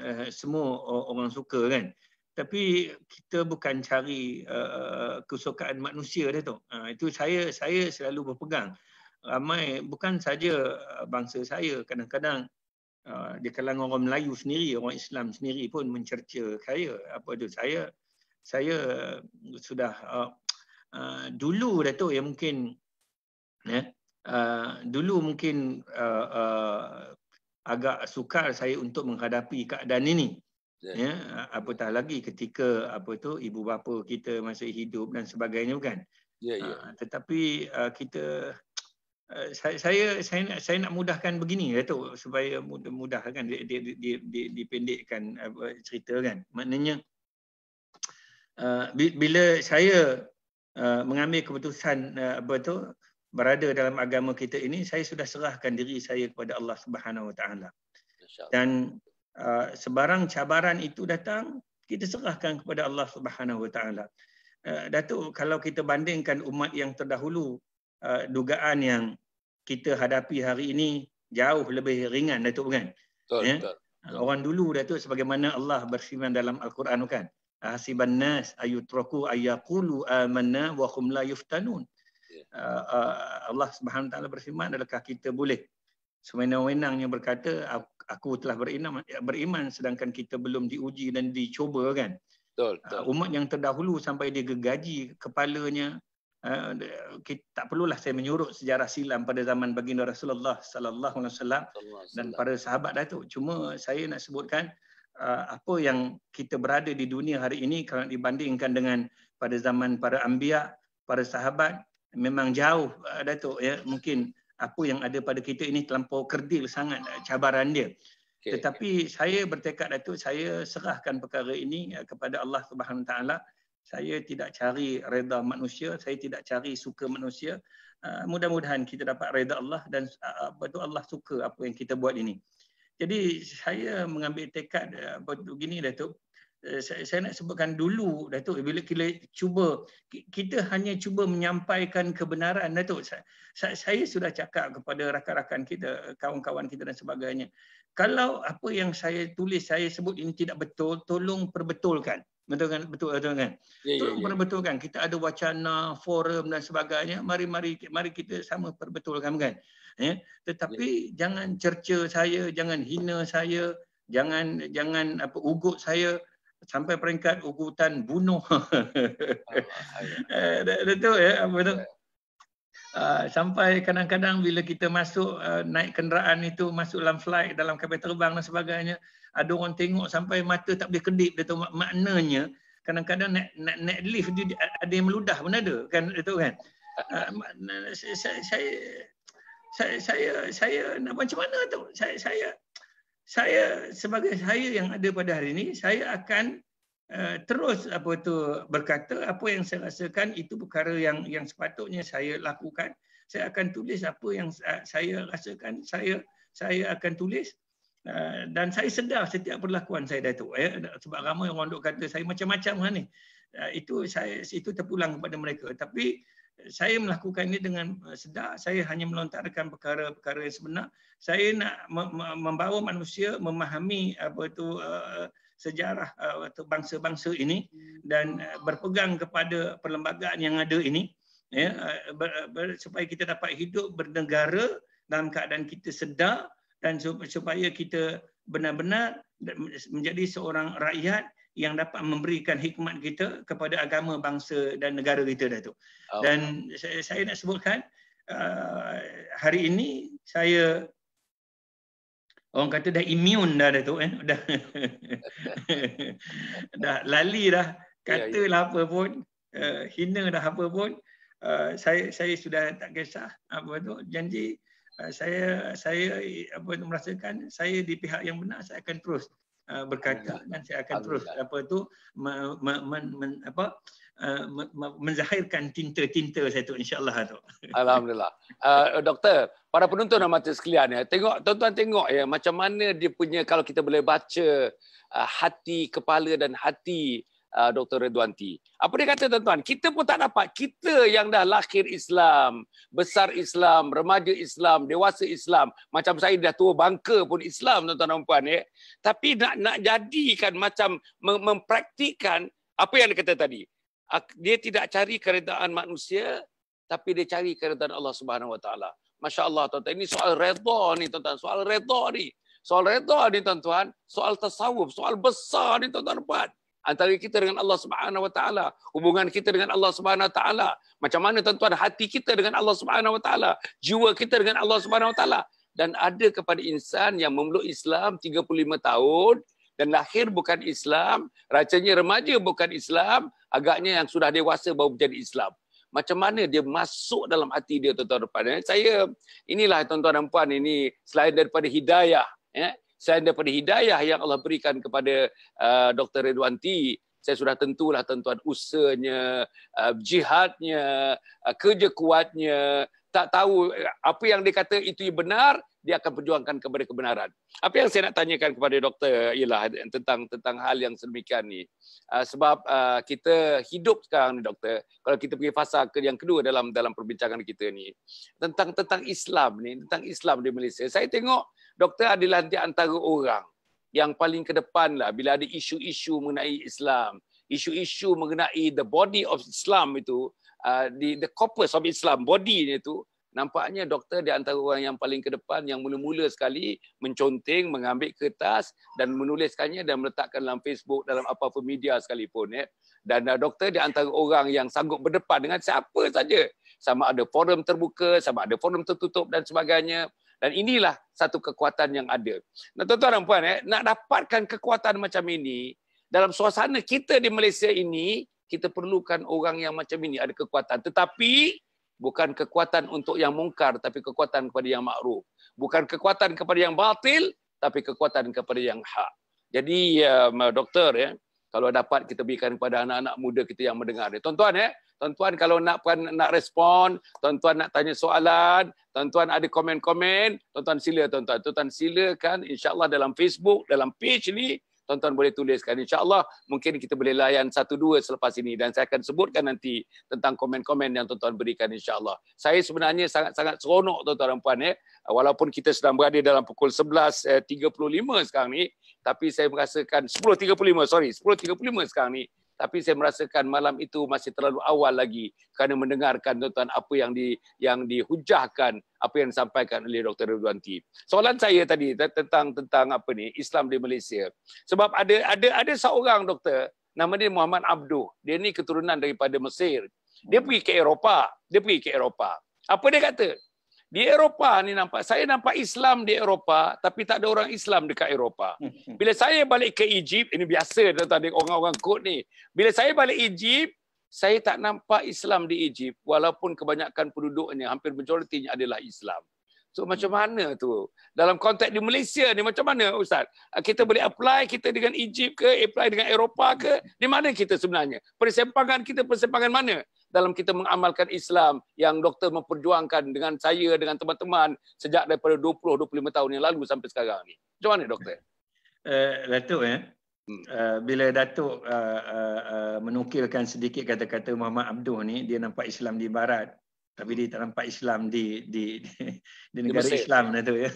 uh, semua orang suka kan. Tapi kita bukan cari uh, kesukaan manusia Datuk. Ha, itu saya saya selalu berpegang. Ramai bukan saja eh, bangsa saya kadang-kadang uh, di kalangan orang Melayu sendiri, orang Islam sendiri pun mencerca saya apa itu saya saya sudah uh, Ah, dulu Datuk ya mungkin ya uh, dulu mungkin uh, uh, agak sukar saya untuk menghadapi keadaan ini. Ya. ya, apatah lagi ketika apa tu ibu bapa kita masih hidup dan sebagainya kan. Ya, ya. Uh, tetapi uh, kita uh, saya saya saya saya nak mudahkan begini Datuk supaya mudah kan di, di, di, di, dipendekkan uh, cerita kan. Maknanya uh, bila saya Eh, mengambil keputusan uh, apa tu berada dalam agama kita ini saya sudah serahkan diri saya kepada Allah Subhanahu Wa Taala. Dan uh, sebarang cabaran itu datang kita serahkan kepada Allah Subhanahu Wa Taala. Datuk kalau kita bandingkan umat yang terdahulu uh, dugaan yang kita hadapi hari ini jauh lebih ringan Datuk kan. Betul, ya? betul, Orang dulu Datuk sebagaimana Allah bersifat dalam Al-Quran kan hasiban nas ayutraku ayaqulu amanna wa hum la yuftanun ya. ah, ah, Allah Subhanahu taala berfirman adakah kita boleh semena-menangnya berkata aku telah beriman beriman sedangkan kita belum diuji dan dicuba kan betul, ah, betul. umat yang terdahulu sampai dia gegaji kepalanya kita, tak perlulah saya menyuruh sejarah silam pada zaman baginda Rasulullah sallallahu alaihi wasallam dan para sahabat dah tu cuma saya nak sebutkan Uh, apa yang kita berada di dunia hari ini kalau dibandingkan dengan pada zaman para Ambia, para sahabat memang jauh uh, Datuk ya mungkin apa yang ada pada kita ini terlampau kerdil sangat uh, cabaran dia. Okay. Tetapi saya bertekad Datuk saya serahkan perkara ini kepada Allah Subhanahu taala. Saya tidak cari reda manusia, saya tidak cari suka manusia. Mudah-mudahan kita dapat reda Allah dan betul Allah suka apa yang kita buat ini. Jadi saya mengambil tekad eh, begini Datuk. Eh, saya, saya nak sebutkan dulu Datuk bila kita cuba kita hanya cuba menyampaikan kebenaran Datuk. Saya, saya sudah cakap kepada rakan-rakan kita, kawan-kawan kita dan sebagainya. Kalau apa yang saya tulis saya sebut ini tidak betul, tolong perbetulkan. Betul kan? Betul, betul kan? Yeah, ya, Tolong yeah, ya. perbetulkan. Yeah. Kita ada wacana, forum dan sebagainya. Mari mari mari kita sama perbetulkan kan? Ya? Tetapi yeah. jangan cerca saya, jangan hina saya, jangan jangan apa ugut saya sampai peringkat ugutan bunuh. Eh, betul ya? Betul. Ah, sampai kadang-kadang bila kita masuk uh, naik kenderaan itu masuk dalam flight dalam kapal terbang dan sebagainya ada orang tengok sampai mata tak boleh kedip dia tahu maknanya kadang-kadang nak nak naik lift dia ada yang meludah pun ada kan dia tahu kan ah, saya, saya saya saya saya nak macam mana tu saya saya saya sebagai saya yang ada pada hari ini saya akan Eh, terus apa tu berkata apa yang saya rasakan itu perkara yang yang sepatutnya saya lakukan saya akan tulis apa yang eh, saya rasakan saya saya akan tulis eh, dan saya sedar setiap perlakuan saya dah tu ya sebab ramai orang dok kata saya macam-macam lah ni itu saya itu terpulang kepada mereka tapi saya melakukan ini dengan sedar saya hanya melontarkan perkara-perkara yang sebenar saya nak membawa manusia memahami apa tu sejarah uh, bangsa-bangsa ini dan uh, berpegang kepada perlembagaan yang ada ini ya uh, ber, ber, supaya kita dapat hidup bernegara dalam keadaan kita sedar dan supaya kita benar-benar menjadi seorang rakyat yang dapat memberikan hikmat kita kepada agama bangsa dan negara kita Datuk. Oh. Dan saya saya nak sebutkan uh, hari ini saya orang kata dah imun dah dah tu kan eh? dah dah lali dah ya, ya. katalah apa pun uh, hina dah apa pun uh, saya saya sudah tak kisah apa tu janji uh, saya saya apa tu merasakan saya di pihak yang benar saya akan terus uh, berkata dan saya akan terus apa tu me, me, me, apa Eh, menzahirkan tinta-tinta saya tu insyaallah tu. Alhamdulillah. Uh, doktor, para penonton dan mata sekalian ya, tengok tuan-tuan tengok ya macam mana dia punya kalau kita boleh baca uh, hati kepala dan hati uh, Dr. Redwanti. Apa dia kata tuan-tuan? Kita pun tak dapat. Kita yang dah lahir Islam, besar Islam, remaja Islam, dewasa Islam. Macam saya dah tua bangka pun Islam tuan-tuan dan puan. Ya. Tapi nak, nak jadikan macam mem- mempraktikan apa yang dia kata tadi dia tidak cari keredaan manusia tapi dia cari keredaan Allah Subhanahu wa taala. Masya-Allah tuan-tuan, ini soal redha ni tuan-tuan, soal redha ni. Soal redha ni tuan-tuan, soal tasawuf, soal besar ni tuan-tuan Antara kita dengan Allah Subhanahu wa taala, hubungan kita dengan Allah Subhanahu wa taala, macam mana tuan-tuan hati kita dengan Allah Subhanahu wa taala, jiwa kita dengan Allah Subhanahu wa taala dan ada kepada insan yang memeluk Islam 35 tahun, dan lahir bukan Islam, rancanya remaja bukan Islam, agaknya yang sudah dewasa baru menjadi Islam. Macam mana dia masuk dalam hati dia tuan-tuan dan puan. Eh, saya, inilah tuan-tuan dan puan, ini selain daripada hidayah, ya, selain daripada hidayah yang Allah berikan kepada uh, Dr. Ridwan saya sudah tentulah tentuan tuan usahanya, uh, jihadnya, uh, kerja kuatnya, tak tahu uh, apa yang dia kata itu benar, dia akan perjuangkan kepada kebenaran. Apa yang saya nak tanyakan kepada doktor ialah tentang tentang hal yang sedemikian ni. Uh, sebab uh, kita hidup sekarang ni doktor, kalau kita pergi fasa ke yang kedua dalam dalam perbincangan kita ni tentang tentang Islam ni, tentang Islam di Malaysia. Saya tengok doktor adalah di antara orang yang paling ke depan lah bila ada isu-isu mengenai Islam, isu-isu mengenai the body of Islam itu, uh, di uh, the, the corpus of Islam, bodinya itu, nampaknya doktor di antara orang yang paling ke depan yang mula-mula sekali menconteng, mengambil kertas dan menuliskannya dan meletakkan dalam Facebook, dalam apa-apa media sekalipun. Eh. Dan uh, doktor di antara orang yang sanggup berdepan dengan siapa saja. Sama ada forum terbuka, sama ada forum tertutup dan sebagainya. Dan inilah satu kekuatan yang ada. Nah, tuan-tuan dan puan, eh, nak dapatkan kekuatan macam ini, dalam suasana kita di Malaysia ini, kita perlukan orang yang macam ini ada kekuatan. Tetapi, bukan kekuatan untuk yang mungkar, tapi kekuatan kepada yang makruh. Bukan kekuatan kepada yang batil, tapi kekuatan kepada yang hak. Jadi, uh, doktor, ya, eh, kalau dapat kita berikan kepada anak-anak muda kita yang mendengar ni. Tuan-tuan eh, tuan-tuan kalau nak nak respon, tuan-tuan nak tanya soalan, tuan-tuan ada komen-komen, tuan-tuan sila tuan-tuan. Tuan-tuan silakan insya-Allah dalam Facebook, dalam page ni tuan-tuan boleh tuliskan. InsyaAllah mungkin kita boleh layan satu dua selepas ini dan saya akan sebutkan nanti tentang komen-komen yang tuan-tuan berikan insyaAllah. Saya sebenarnya sangat-sangat seronok tuan-tuan dan puan ya. Eh, walaupun kita sedang berada dalam pukul 11.35 eh, sekarang ni tapi saya merasakan 10.35 sorry 10.35 sekarang ni tapi saya merasakan malam itu masih terlalu awal lagi kerana mendengarkan tuan-tuan apa yang di yang dihujahkan apa yang disampaikan oleh Dr. Ridwan T. Soalan saya tadi tentang tentang apa ni Islam di Malaysia. Sebab ada ada ada seorang doktor nama dia Muhammad Abduh. Dia ni keturunan daripada Mesir. Dia hmm. pergi ke Eropah. Dia pergi ke Eropah. Apa dia kata? Di Eropah ni nampak saya nampak Islam di Eropah tapi tak ada orang Islam dekat Eropah. Hmm. Bila saya balik ke Egypt ini biasa tentang tuan orang-orang kot ni. Bila saya balik Egypt saya tak nampak Islam di Egypt walaupun kebanyakan penduduknya hampir majoritinya adalah Islam. So macam mana tu? Dalam konteks di Malaysia ni macam mana ustaz? Ah, kita boleh apply kita dengan Egypt ke apply dengan Eropah ke? Di mana kita sebenarnya? Persempangan kita persempangan mana? dalam kita mengamalkan Islam yang doktor memperjuangkan dengan saya dengan teman-teman sejak daripada 20 25 tahun yang lalu sampai sekarang ni. Macam mana doktor? uh, Datuk ya. Uh, bila Datuk uh, uh, uh, menukilkan sedikit kata-kata Muhammad Abdul ni dia nampak Islam di barat tapi dia tak nampak Islam di di di, di negara Islam Datuk ya.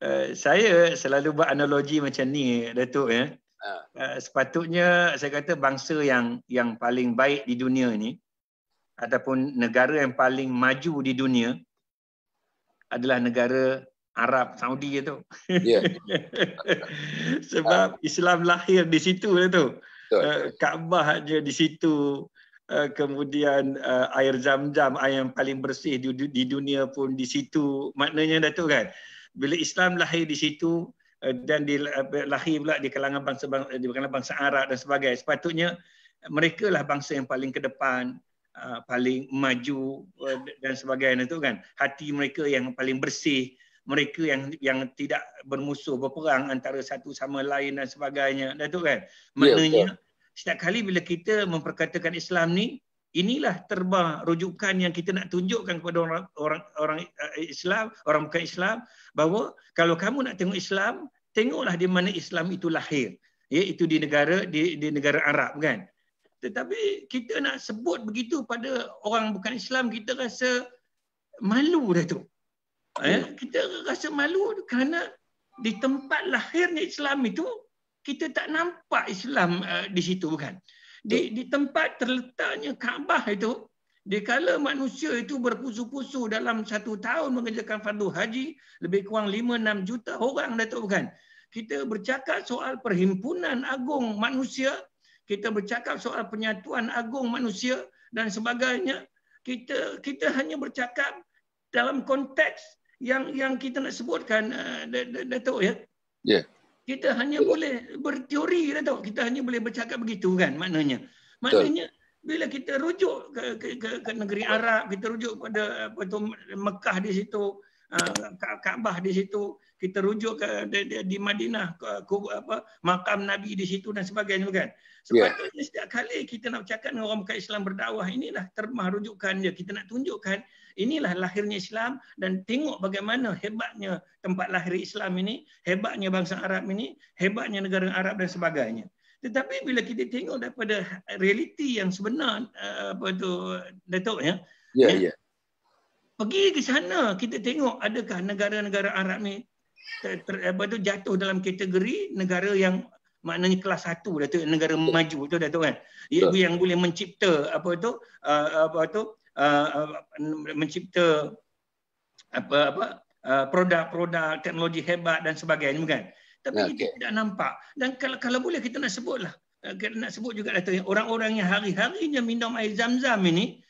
Uh. saya selalu buat analogi macam ni Datuk ya. Eh? Ha. Eh, sepatutnya saya kata bangsa yang yang paling baik di dunia ini ataupun negara yang paling maju di dunia adalah negara Arab Saudi itu. Yeah. Sebab um, Islam lahir di situ lah tu. Eh, Kaabah aja di situ. Eh, kemudian air jam-jam air yang paling bersih di dunia pun di situ. Maknanya Datuk kan, bila Islam lahir di situ, Eh, dan di, lahir pula di kalangan bangsa di kalangan bangsa Arab dan sebagainya. Sepatutnya mereka lah bangsa yang paling ke depan, eh, paling maju eh, dan sebagainya itu kan. Hati mereka yang paling bersih, mereka yang yang tidak bermusuh berperang antara satu sama lain dan sebagainya. Dan itu kan. Ya, Maknanya yeah, setiap kali bila kita memperkatakan Islam ni, Inilah terba rujukan yang kita nak tunjukkan kepada orang orang orang eh, Islam, orang bukan Islam bahawa kalau kamu nak tengok Islam, tengoklah di mana Islam itu lahir, iaitu ya, di negara di di negara Arab kan. Tetapi kita nak sebut begitu pada orang bukan Islam kita rasa malu dah tu. Eh, ya, kita rasa malu kerana di tempat lahirnya Islam itu kita tak nampak Islam uh, di situ bukan di, di tempat terletaknya Kaabah itu, dikala manusia itu berpusu-pusu dalam satu tahun mengerjakan fardu haji, lebih kurang 5-6 juta orang, tahu kan? Kita bercakap soal perhimpunan agung manusia, kita bercakap soal penyatuan agung manusia dan sebagainya. Kita kita hanya bercakap dalam konteks yang yang kita nak sebutkan uh, eh, Dato' ya. Ya. Yeah kita hanya Betul. boleh berteori lah tau. Kita hanya boleh bercakap begitu kan maknanya. Maknanya Betul. bila kita rujuk ke, ke, ke, ke negeri Arab, kita rujuk pada apa tu Mekah di situ, ah, Kaabah di situ, kita rujuk ke di, di, di Madinah ke, ke, apa makam Nabi di situ dan sebagainya kan. Sepatutnya yeah. setiap kali kita nak cakap dengan orang bukan Islam berdakwah inilah termah rujukan dia kita nak tunjukkan inilah lahirnya Islam dan tengok bagaimana hebatnya tempat lahir Islam ini, hebatnya bangsa Arab ini, hebatnya negara Arab dan sebagainya. Tetapi bila kita tengok daripada realiti yang sebenar eh, apa tu Datuk ya. Ya yeah, ya. Yeah. Pergi ke sana kita tengok adakah negara-negara Arab ni ter, ter, apa tu jatuh dalam kategori negara yang maknanya kelas satu Datuk negara maju tu Datuk kan Betul. yang boleh mencipta apa tu uh, apa tu uh, uh mencipta apa apa produk-produk uh, teknologi hebat dan sebagainya bukan tapi okay. kita tidak nampak dan kalau kalau boleh kita nak sebutlah uh, kita nak sebut juga Datuk lah orang-orang yang hari-harinya minum air zam-zam ini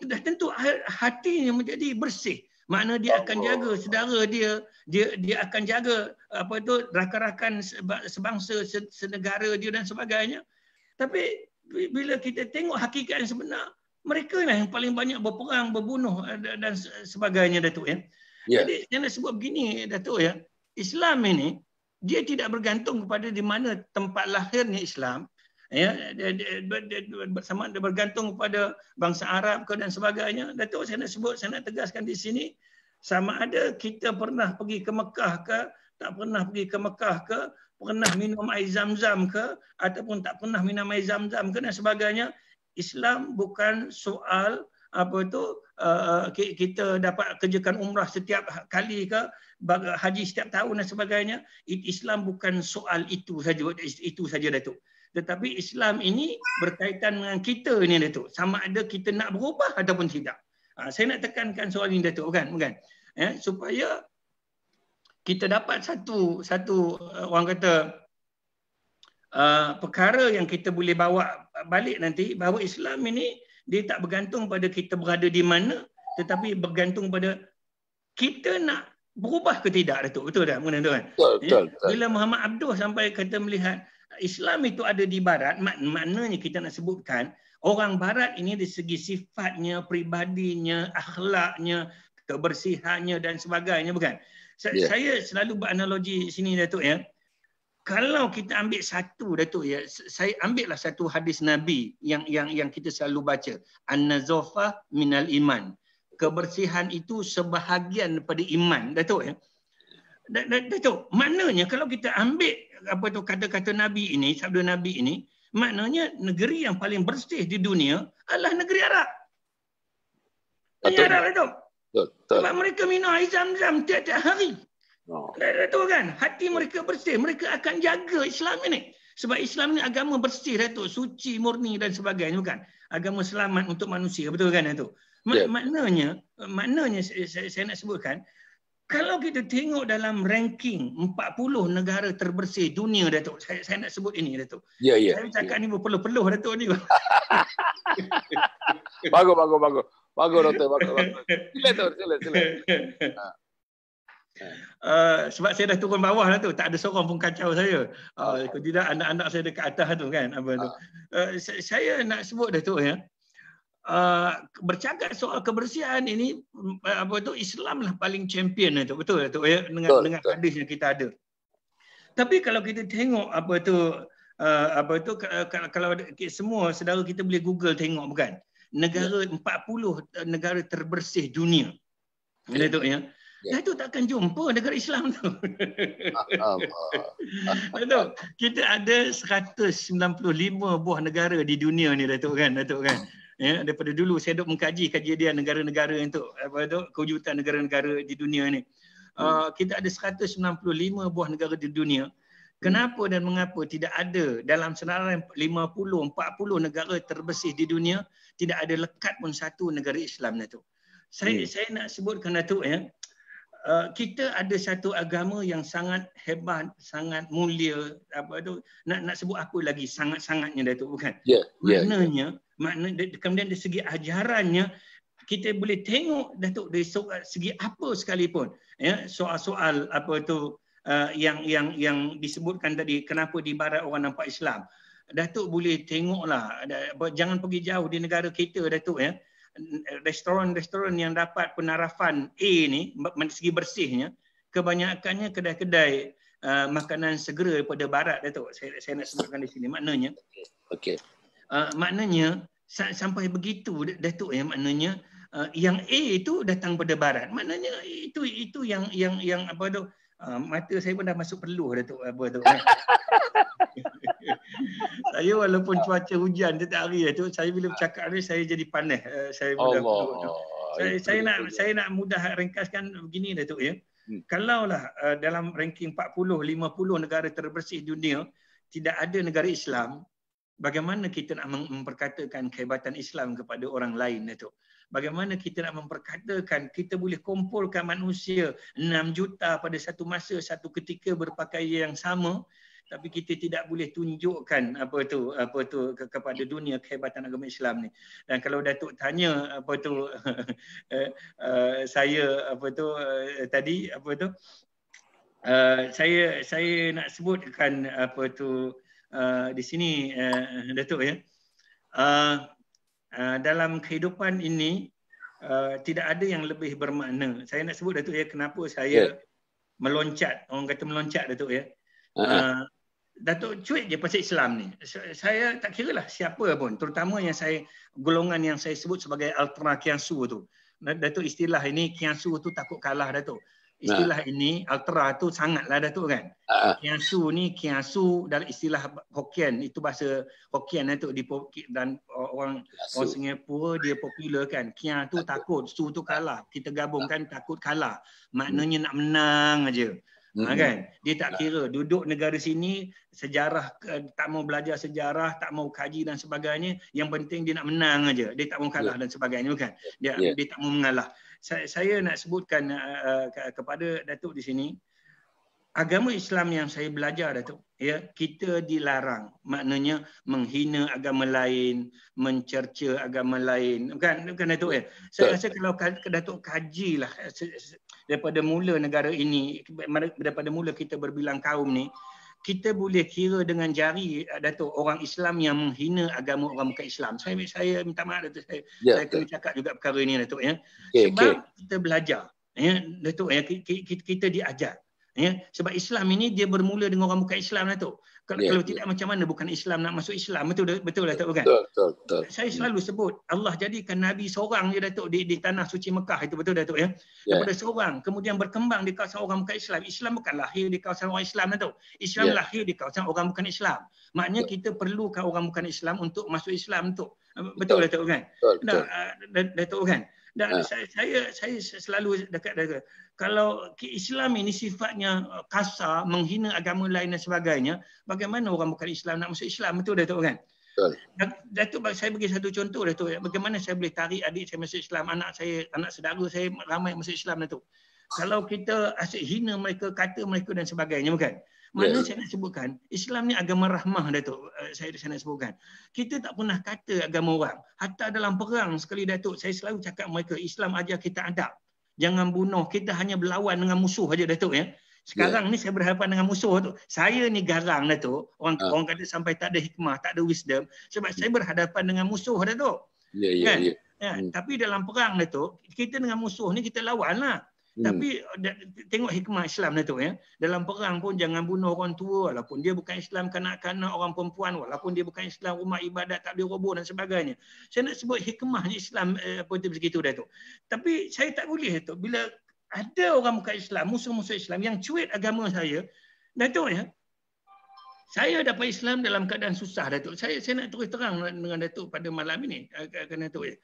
dah tentu ha-, hatinya menjadi bersih makna dia akan jaga saudara dia dia dia akan jaga apa itu rakan-rakan sebangsa senegara dia dan sebagainya tapi bila kita tengok hakikat yang sebenar mereka lah yang paling banyak berperang berbunuh eh, dan sebagainya datuk ya yeah. jadi yang disebut begini datuk ya Islam ini dia tidak bergantung kepada di mana tempat lahirnya Islam ya sama ada bergantung kepada bangsa Arab ke dan sebagainya Datuk saya nak sebut saya nak tegaskan di sini sama ada kita pernah pergi ke Mekah ke tak pernah pergi ke Mekah ke pernah minum air zam-zam ke ataupun tak pernah minum air zam-zam ke dan sebagainya Islam bukan soal apa itu uh, kita dapat kerjakan umrah setiap kali ke haji setiap tahun dan sebagainya Islam bukan soal itu saja itu saja Datuk tetapi Islam ini berkaitan dengan kita ni Datuk. Sama ada kita nak berubah ataupun tidak. Ha, saya nak tekankan soal ini Datuk kan? Bukan. Ya, supaya kita dapat satu satu eh, orang kata uh, perkara yang kita boleh bawa balik nanti bahawa Islam ini dia tak bergantung pada kita berada di mana tetapi bergantung pada kita nak berubah ke tidak Datuk. Betul tak? Mengenai Betul, betul, ya, betul. Bila Muhammad Abdul sampai kata melihat Islam itu ada di barat mak- maknanya kita nak sebutkan orang barat ini dari segi sifatnya pribadinya, akhlaknya kebersihannya dan sebagainya bukan Sa- yeah. saya selalu analogi sini Datuk ya kalau kita ambil satu Datuk ya saya ambillah satu hadis nabi yang yang yang kita selalu baca an-nazafa minal iman kebersihan itu sebahagian daripada iman Datuk ya Dato, maknanya kalau kita ambil apa tu kata-kata Nabi ini, sabda Nabi ini, maknanya negeri yang paling bersih di dunia adalah negeri Arab. Negeri Arab, Dato. Lah Sebab mereka minum air zam-zam tiap-tiap hari. Oh. Ha. Dato kan, hati mereka bersih. Mereka akan jaga Islam ini. Sebab Islam ni agama bersih, Dato. Lah Suci, murni dan sebagainya, bukan? Agama selamat untuk manusia, betul kan, Dato? Mak- yeah. Maknanya, maknanya saya, saya, saya nak sebutkan, kalau kita tengok dalam ranking 40 negara terbersih dunia Datuk, saya, saya nak sebut ini Datuk. Ya, yeah, ya. Yeah, saya cakap yeah. ni berpeluh-peluh Datuk ni. bagus, bagus, bagus. Bagus Doktor, bagus, bagus. Sila tu, sila, sila. Ha. Uh, sebab saya dah turun bawah lah tu tak ada seorang pun kacau saya uh, ah. kalau tidak anak-anak saya dekat atas tu kan apa tu ah. uh, saya nak sebut dah tu ya uh, bercakap soal kebersihan ini mm, apa tu Islam lah paling champion itu lah betul itu ya? dengan betul, dengan hadis yang kita ada. Tapi kalau kita tengok apa tu uh, apa tu kalau semua saudara kita boleh Google tengok bukan negara ya. 40 uh, negara terbersih dunia. Ya. tu ya. Ya. Dah tu takkan jumpa negara Islam tu. Datuk, kita ada 195 buah negara di dunia ni Datuk kan, Datuk kan ya daripada dulu saya dok mengkaji kajian negara-negara untuk apa tu kewujudan negara-negara di dunia ni. Hmm. Uh, kita ada 165 buah negara di dunia. Kenapa dan mengapa tidak ada dalam senarai 50 40 negara terbesih di dunia tidak ada lekat pun satu negara Islam tu. Saya hmm. saya nak sebutkan tu ya. Uh, kita ada satu agama yang sangat hebat, sangat mulia apa tu nak nak sebut apa lagi sangat-sangatnya Datuk bukan. Ya. Yeah. Yeah. Maknanya yeah makna kemudian dari segi ajarannya kita boleh tengok datuk dari uh, segi apa sekalipun ya soal-soal apa tu uh, yang yang yang disebutkan tadi kenapa di barat orang nampak Islam datuk boleh tengoklah jangan pergi jauh di negara kita datuk ya restoran-restoran yang dapat penarafan A ni dari segi bersihnya kebanyakannya kedai-kedai uh, makanan segera daripada barat datuk saya saya nak sebutkan di sini maknanya okey okay. Uh, maknanya sampai begitu datuk ya maknanya uh, yang A itu datang pada barat maknanya itu itu yang yang yang apa tu uh, mata saya pun dah masuk peluh datuk apa tu kan? saya walaupun ah. cuaca hujan tetap hari ya, tu saya bila bercakap ni saya jadi panas uh, saya mudah Allah. Peluh, saya, itu, saya nak itu. saya nak mudah ringkaskan begini datuk ya hmm. Kalaulah uh, dalam ranking 40 50 negara terbersih dunia tidak ada negara Islam bagaimana kita nak memperkatakan kehebatan Islam kepada orang lain itu. Bagaimana kita nak memperkatakan kita boleh kumpulkan manusia 6 juta pada satu masa satu ketika berpakaian yang sama tapi kita tidak boleh tunjukkan apa tu apa tu ke- kepada dunia kehebatan agama Islam ni. Dan kalau Datuk tanya apa tu eh, eh, saya apa tu eh, tadi apa tu saya saya nak sebutkan apa tu uh, uh, di sini uh, Datuk ya. Uh, uh, dalam kehidupan ini uh, tidak ada yang lebih bermakna. Saya nak sebut Datuk ya kenapa saya yeah. meloncat orang kata meloncat Datuk ya. Uh-huh. Uh, Datuk cuit je pasal Islam ni. Saya tak kira lah siapa pun. Terutama yang saya, golongan yang saya sebut sebagai ultra kiansu tu. Datuk istilah ini kiansu tu takut kalah Datuk istilah ha. ini altera tu sangatlah dah tu kan. Ha. Kiasu ni kiasu dalam istilah Hokkien itu bahasa Hokkien lah tu di dan orang orang Singapura dia popular kan. kiasu tu takut. takut, su tu kalah. Kita gabungkan ha. takut kalah. Maknanya hmm. nak menang aja. Ha, hmm. Ha, kan? Dia tak kira duduk negara sini sejarah tak mau belajar sejarah, tak mau kaji dan sebagainya, yang penting dia nak menang aja. Dia tak mau kalah yeah. dan sebagainya bukan. Dia yeah. dia tak mau mengalah saya, saya nak sebutkan uh, uh kepada Datuk di sini agama Islam yang saya belajar Datuk ya kita dilarang maknanya menghina agama lain mencerca agama lain bukan bukan Datuk ya saya rasa kalau Datuk kajilah eh, daripada mula negara ini daripada mula kita berbilang kaum ni kita boleh kira dengan jari eh, Datuk orang Islam yang menghina agama orang bukan Islam. Saya saya minta maaf Datuk saya. Yeah. Saya kena cakap juga perkara ini Datuk ya. Okay, Sebab okay. kita belajar ya Datuk ya kita, kita diajar ya sebab Islam ini dia bermula dengan orang bukan Islam lah tu kalau, yeah, kalau tidak yeah. macam mana bukan Islam nak masuk Islam betul betul, betul lah tu bukan betul, betul, betul. saya selalu sebut Allah jadikan nabi seorang je datuk di di tanah suci Mekah itu betul datuk ya yeah. Ya. daripada seorang kemudian berkembang di kawasan orang bukan Islam Islam bukan lahir di kawasan orang Islam lah tu Islam yeah. lahir di kawasan orang bukan Islam maknanya betul. Ya. kita perlukan orang bukan Islam untuk masuk Islam tu betul, betul. datuk kan betul, betul. Nah, uh, datuk kan dan ha. saya, saya saya selalu dekat dekat kalau Islam ini sifatnya uh, kasar, menghina agama lain dan sebagainya, bagaimana orang bukan Islam nak masuk Islam betul Datuk kan? Betul. Datuk saya bagi satu contoh dah Datuk, bagaimana saya boleh tarik adik saya masuk Islam, anak saya, anak saudara saya ramai masuk Islam Datuk. Kalau kita asyik hina mereka, kata mereka dan sebagainya bukan? Mana yeah. saya nak sebutkan, Islam ni agama rahmah Datuk. Eh, saya saya nak sebutkan. Kita tak pernah kata agama orang. Hatta dalam perang sekali Datuk, saya selalu cakap mereka Islam ajar kita adab. Jangan bunuh. Kita hanya berlawan dengan musuh aja Datuk ya. Sekarang yeah. ni saya berhadapan dengan musuh tu. Saya ni garang tu Orang ha. orang kata sampai tak ada hikmah, tak ada wisdom sebab saya berhadapan dengan musuh dah tu. yeah, ya yeah, kan? ya. Yeah. Ya, hmm. tapi dalam perang tu kita dengan musuh ni kita lawan lah. Hmm. Tapi tengok hikmah Islam ni tu ya. Dalam perang pun jangan bunuh orang tua walaupun dia bukan Islam kanak-kanak orang perempuan walaupun dia bukan Islam rumah ibadat tak boleh roboh dan sebagainya. Saya nak sebut hikmah Islam eh, apa tu begitu dah tu. Tapi saya tak boleh tu bila ada orang bukan Islam, musuh-musuh Islam yang cuit agama saya. Datuk ya. Saya dapat Islam dalam keadaan susah Datuk. Saya saya nak terus terang dengan Datuk pada malam ini kerana Datuk ya.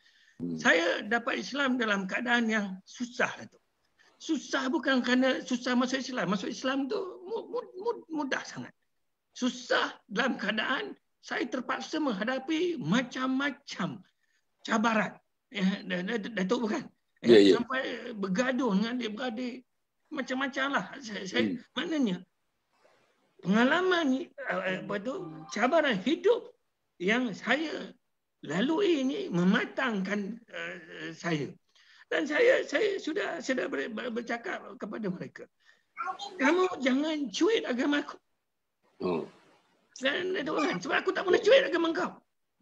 Saya dapat Islam dalam keadaan yang susah Datuk susah bukan kerana susah masuk Islam. Masuk Islam tu mudah sangat. Susah dalam keadaan saya terpaksa menghadapi macam-macam cabaran. Ya, Datuk bukan? Ya, ya. Sampai bergaduh dengan dia beradik. Macam-macam lah. Saya, saya, hmm. Maknanya, pengalaman eh, eh, apa tu, cabaran hidup yang saya lalui ini mematangkan uh, saya. Dan saya saya sudah sudah bercakap kepada mereka. Kamu jangan cuit agama aku. Hmm. Dan itu kan, sebab aku tak pernah cuit agama kau.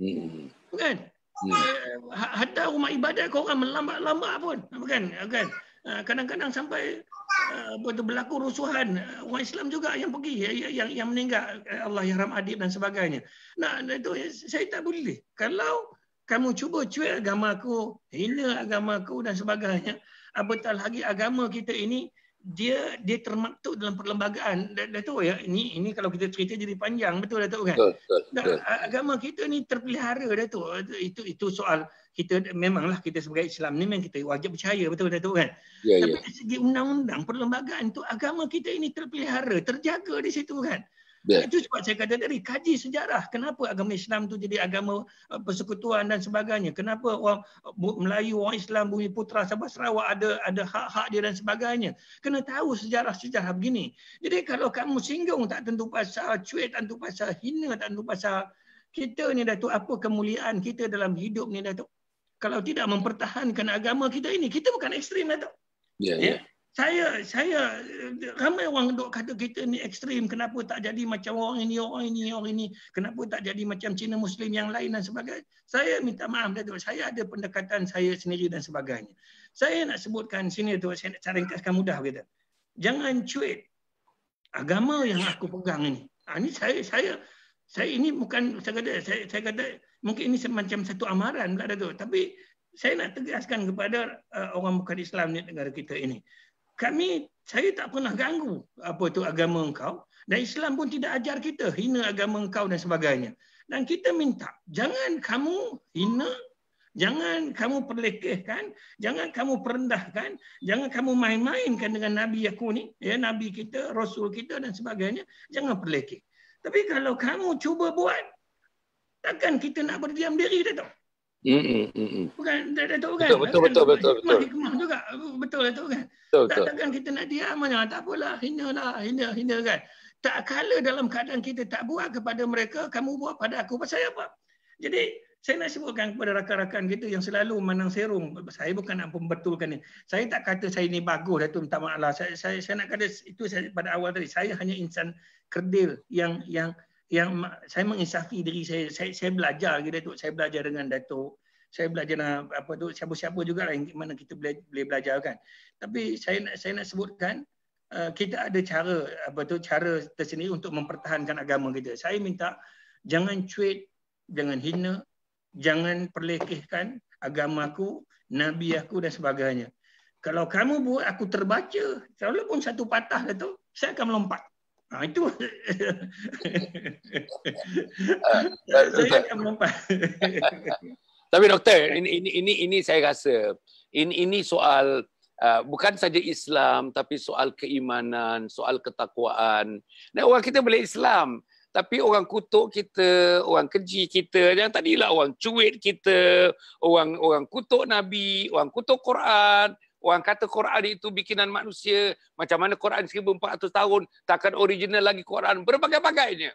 Hmm. Bukan? Hmm. Eh, ha-, hatta rumah ibadah kau orang melambat-lambat pun. Bukan? Bukan? Ha, kadang-kadang sampai uh, berlaku rusuhan uh, orang Islam juga yang pergi ya, ya, yang yang, meninggal Allah yang adib dan sebagainya. Nah itu saya tak boleh. Kalau kamu cuba cuit agama aku, hina agama aku dan sebagainya. Apatah lagi agama kita ini dia dia termaktub dalam perlembagaan Dah tahu ya ini ini kalau kita cerita jadi panjang betul dah tahu kan betul, betul, betul. agama kita ni terpelihara dah Datuk itu itu soal kita memanglah kita sebagai Islam ni memang kita wajib percaya betul dah Datuk kan ya, ya. tapi ya. dari segi undang-undang perlembagaan tu agama kita ini terpelihara terjaga di situ kan Yeah. Itu sebab saya kata tadi, kaji sejarah. Kenapa agama Islam tu jadi agama uh, persekutuan dan sebagainya? Kenapa orang uh, Melayu, orang Islam, bumi putra, Sabah, Sarawak ada ada hak-hak dia dan sebagainya? Kena tahu sejarah-sejarah begini. Jadi kalau kamu singgung tak tentu pasal, cuit tak tentu pasal, hina tak tentu pasal, kita ni datuk apa kemuliaan kita dalam hidup ni datuk Kalau tidak mempertahankan agama kita ini, kita bukan ekstrim datuk. Ya, yeah, ya. Yeah. Yeah saya saya eh, ramai orang dok kata kita ni ekstrim kenapa tak jadi macam orang ini orang ini orang ini kenapa tak jadi macam Cina Muslim yang lain dan sebagainya saya minta maaf dah saya ada pendekatan saya sendiri dan sebagainya saya nak sebutkan sini tu saya nak cara ringkaskan mudah kita jangan cuit agama yang aku pegang ini ha, ini saya saya saya ini bukan saya kata saya, saya kata mungkin ini semacam satu amaran lah tu tapi saya nak tegaskan kepada uh, orang bukan Islam di negara kita ini kami saya tak pernah ganggu apa tu agama engkau dan Islam pun tidak ajar kita hina agama engkau dan sebagainya. Dan kita minta jangan kamu hina, jangan kamu perlekehkan, jangan kamu perendahkan, jangan kamu main-mainkan dengan Nabi aku ni, ya Nabi kita, Rasul kita dan sebagainya, jangan perlekeh. Tapi kalau kamu cuba buat, takkan kita nak berdiam diri dah tau. Mm, mm, mm. Bukan tak, tak tahu kan? Betul betul kan, betul betul. Hikmah, betul. hikmah juga. Betul lah tahu kan? Betul, tak takkan kita nak diam aja. Tak apalah, hina lah, hina hina kan. Tak kala dalam keadaan kita tak buat kepada mereka, kamu buat pada aku. Pasal apa? Jadi saya nak sebutkan kepada rakan-rakan kita yang selalu menang serung. Saya bukan nak membetulkan ni. Saya tak kata saya ni bagus Datuk minta maaf lah. Saya, saya, saya nak kata itu saya, pada awal tadi. Saya hanya insan kerdil yang yang yang saya mengisafi diri saya saya, saya belajar gitu Datuk saya belajar dengan Datuk saya belajar dengan apa tu siapa-siapa jugalah yang mana kita boleh, boleh belajar kan tapi saya nak saya nak sebutkan eh, kita ada cara apa tu cara tersendiri untuk mempertahankan agama kita saya minta jangan cuit jangan hina jangan perlekehkan agamaku nabi aku dan sebagainya kalau kamu buat aku terbaca kalau pun satu patah tu saya akan melompat Ha, itu. Ah, tapi doktor, ini, ini, ini, ini saya rasa, ini, ini soal Uh, bukan saja Islam tapi soal keimanan, soal ketakwaan. Dan orang kita boleh Islam tapi orang kutuk kita, orang keji kita, yang tadilah orang cuit kita, orang orang kutuk Nabi, orang kutuk Quran, orang kata Quran itu bikinan manusia, macam mana Quran 1400 tahun takkan original lagi Quran berbagai-bagainya.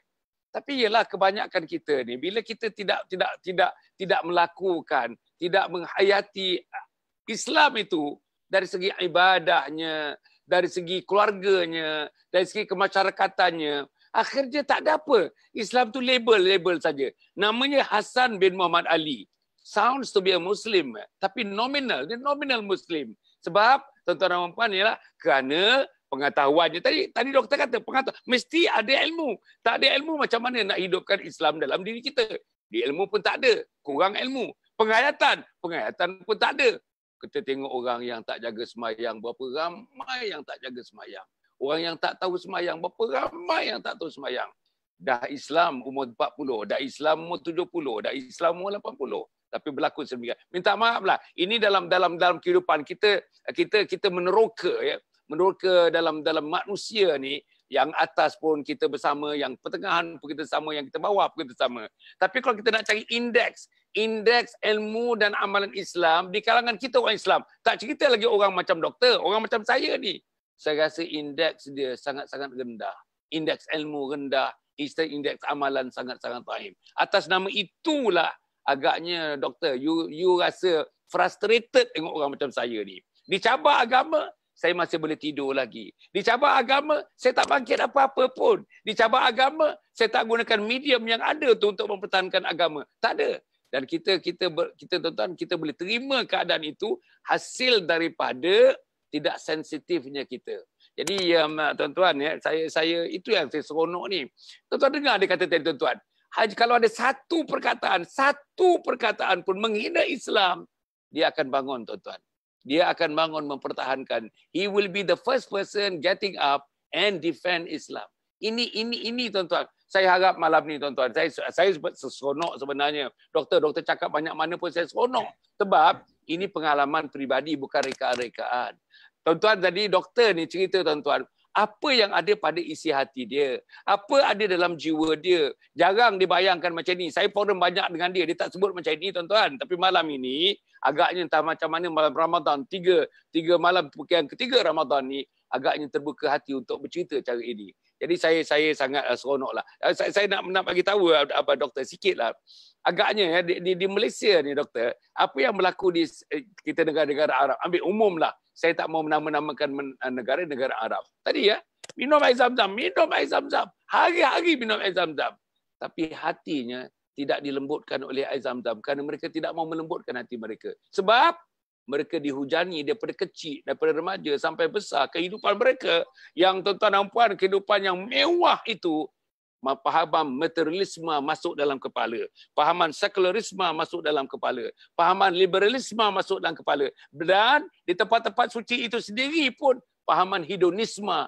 Tapi ialah kebanyakan kita ni bila kita tidak tidak tidak tidak melakukan, tidak menghayati Islam itu dari segi ibadahnya, dari segi keluarganya, dari segi kemasyarakatannya, akhirnya tak ada apa. Islam tu label-label saja. Namanya Hasan bin Muhammad Ali. Sounds to be a Muslim, tapi nominal, dia nominal Muslim. Sebab tuan-tuan dan puan ialah kerana pengetahuannya tadi tadi doktor kata pengetahuan mesti ada ilmu. Tak ada ilmu macam mana nak hidupkan Islam dalam diri kita? Di ilmu pun tak ada, kurang ilmu. Penghayatan, penghayatan pun tak ada. Kita tengok orang yang tak jaga semayang, berapa ramai yang tak jaga semayang. Orang yang tak tahu semayang, berapa ramai yang tak tahu semayang. Dah Islam umur 40, dah Islam umur 70, dah Islam umur 80 tapi berlaku sedemikian. Minta maaflah. Ini dalam dalam dalam kehidupan kita kita kita meneroka ya. Meneroka dalam dalam manusia ni yang atas pun kita bersama, yang pertengahan pun kita sama, yang kita bawah pun kita sama. Tapi kalau kita nak cari indeks, indeks ilmu dan amalan Islam di kalangan kita orang Islam, tak cerita lagi orang macam doktor, orang macam saya ni. Saya rasa indeks dia sangat-sangat rendah. Indeks ilmu rendah, indeks amalan sangat-sangat baik. Atas nama itulah agaknya doktor you you rasa frustrated tengok orang macam saya ni dicabar agama saya masih boleh tidur lagi dicabar agama saya tak bangkit apa-apa pun dicabar agama saya tak gunakan medium yang ada tu untuk mempertahankan agama tak ada dan kita kita kita tuan-tuan kita boleh terima keadaan itu hasil daripada tidak sensitifnya kita jadi ya tuan-tuan ya saya saya itu yang saya seronok ni tuan-tuan dengar dia kata tadi tuan-tuan Haji kalau ada satu perkataan, satu perkataan pun menghina Islam, dia akan bangun tuan-tuan. Dia akan bangun mempertahankan. He will be the first person getting up and defend Islam. Ini ini ini tuan-tuan. Saya harap malam ni tuan-tuan. Saya saya seronok sebenarnya. Doktor doktor cakap banyak mana pun saya seronok. Sebab ini pengalaman peribadi bukan reka-rekaan. Tuan-tuan tadi doktor ni cerita tuan-tuan apa yang ada pada isi hati dia apa ada dalam jiwa dia jarang dibayangkan macam ni saya forum banyak dengan dia dia tak sebut macam ni tuan-tuan tapi malam ini agaknya entah macam mana malam Ramadan tiga tiga malam yang ketiga Ramadan ni agaknya terbuka hati untuk bercerita cara ini jadi saya saya sangat eh, seronok lah. Eh, saya, saya nak nak bagi tahu eh, apa doktor sikit lah. Agaknya di, di, di Malaysia ni doktor, apa yang berlaku di kita negara-negara Arab? Ambil umum lah saya tak mau menamakan eh, negara negara Arab. Tadi ya, minum air zam-zam, minum air zam-zam. Hari-hari minum air zam-zam. Tapi hatinya tidak dilembutkan oleh air zam-zam kerana mereka tidak mau melembutkan hati mereka. Sebab mereka dihujani daripada kecil, daripada remaja sampai besar. Kehidupan mereka yang tuan-tuan dan puan, kehidupan yang mewah itu pahaman materialisme masuk dalam kepala, pahaman sekularisme masuk dalam kepala, pahaman liberalisme masuk dalam kepala. Dan di tempat-tempat suci itu sendiri pun pahaman hedonisme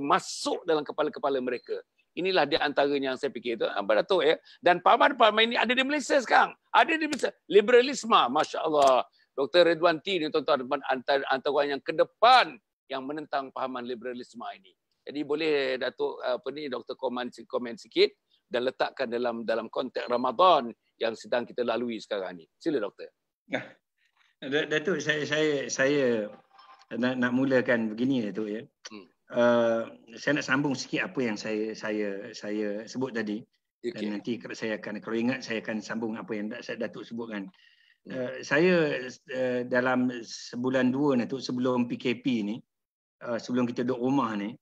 masuk dalam kepala-kepala mereka. Inilah di antaranya yang saya fikir itu. Abang Datuk ya. Dan pahaman-pahaman ini ada di Malaysia sekarang. Ada di Malaysia. Liberalisme, Masya Allah. Dr. Ridwan T ini tuan-tuan antara, antara yang ke depan yang menentang pahaman liberalisme ini. Jadi boleh Datuk apa ni Dr. Koman komen sikit dan letakkan dalam dalam konteks Ramadan yang sedang kita lalui sekarang ni. Sila doktor. Nah, ya. Datuk saya saya saya nak nak mulakan begini Datuk ya. Hmm. Uh, saya nak sambung sikit apa yang saya saya saya sebut tadi. Okay. Dan nanti kalau saya akan kalau ingat saya akan sambung apa yang Datuk sebutkan. Uh, saya uh, dalam sebulan dua Datuk sebelum PKP ni uh, sebelum kita duduk rumah ni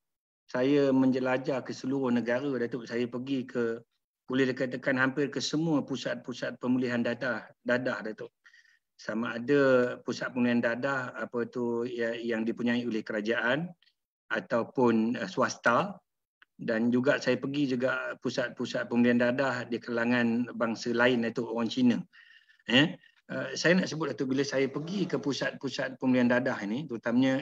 saya menjelajah ke seluruh negara Datuk saya pergi ke boleh dikatakan hampir ke semua pusat-pusat pemulihan dadah dadah Datuk sama ada pusat pemulihan dadah apa tu ya, yang dipunyai oleh kerajaan ataupun eh, swasta dan juga saya pergi juga pusat-pusat pemulihan dadah di kalangan bangsa lain iaitu orang Cina ya eh? Eh, saya nak sebut satu bila saya pergi ke pusat-pusat pemulihan dadah ini terutamanya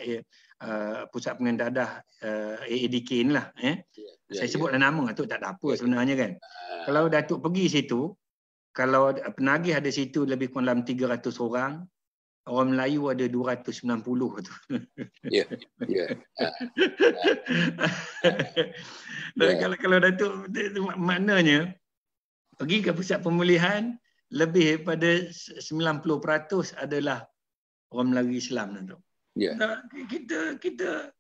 uh, pusat pemulihan dadah uh, AADK inilah eh. Yeah, yeah, saya ya, sebut yeah. Ya. nama Datuk tak ada apa yeah. Ya. sebenarnya kan. Uh, kalau Datuk pergi situ, kalau penagih ada situ lebih kurang dalam 300 orang, orang Melayu ada 290 tu. Ya. Yeah, yeah. uh, uh, uh, yeah. Kalau kalau Datuk maknanya pergi ke pusat pemulihan lebih daripada 90% adalah orang Melayu Islam tu. Ya. Kita kita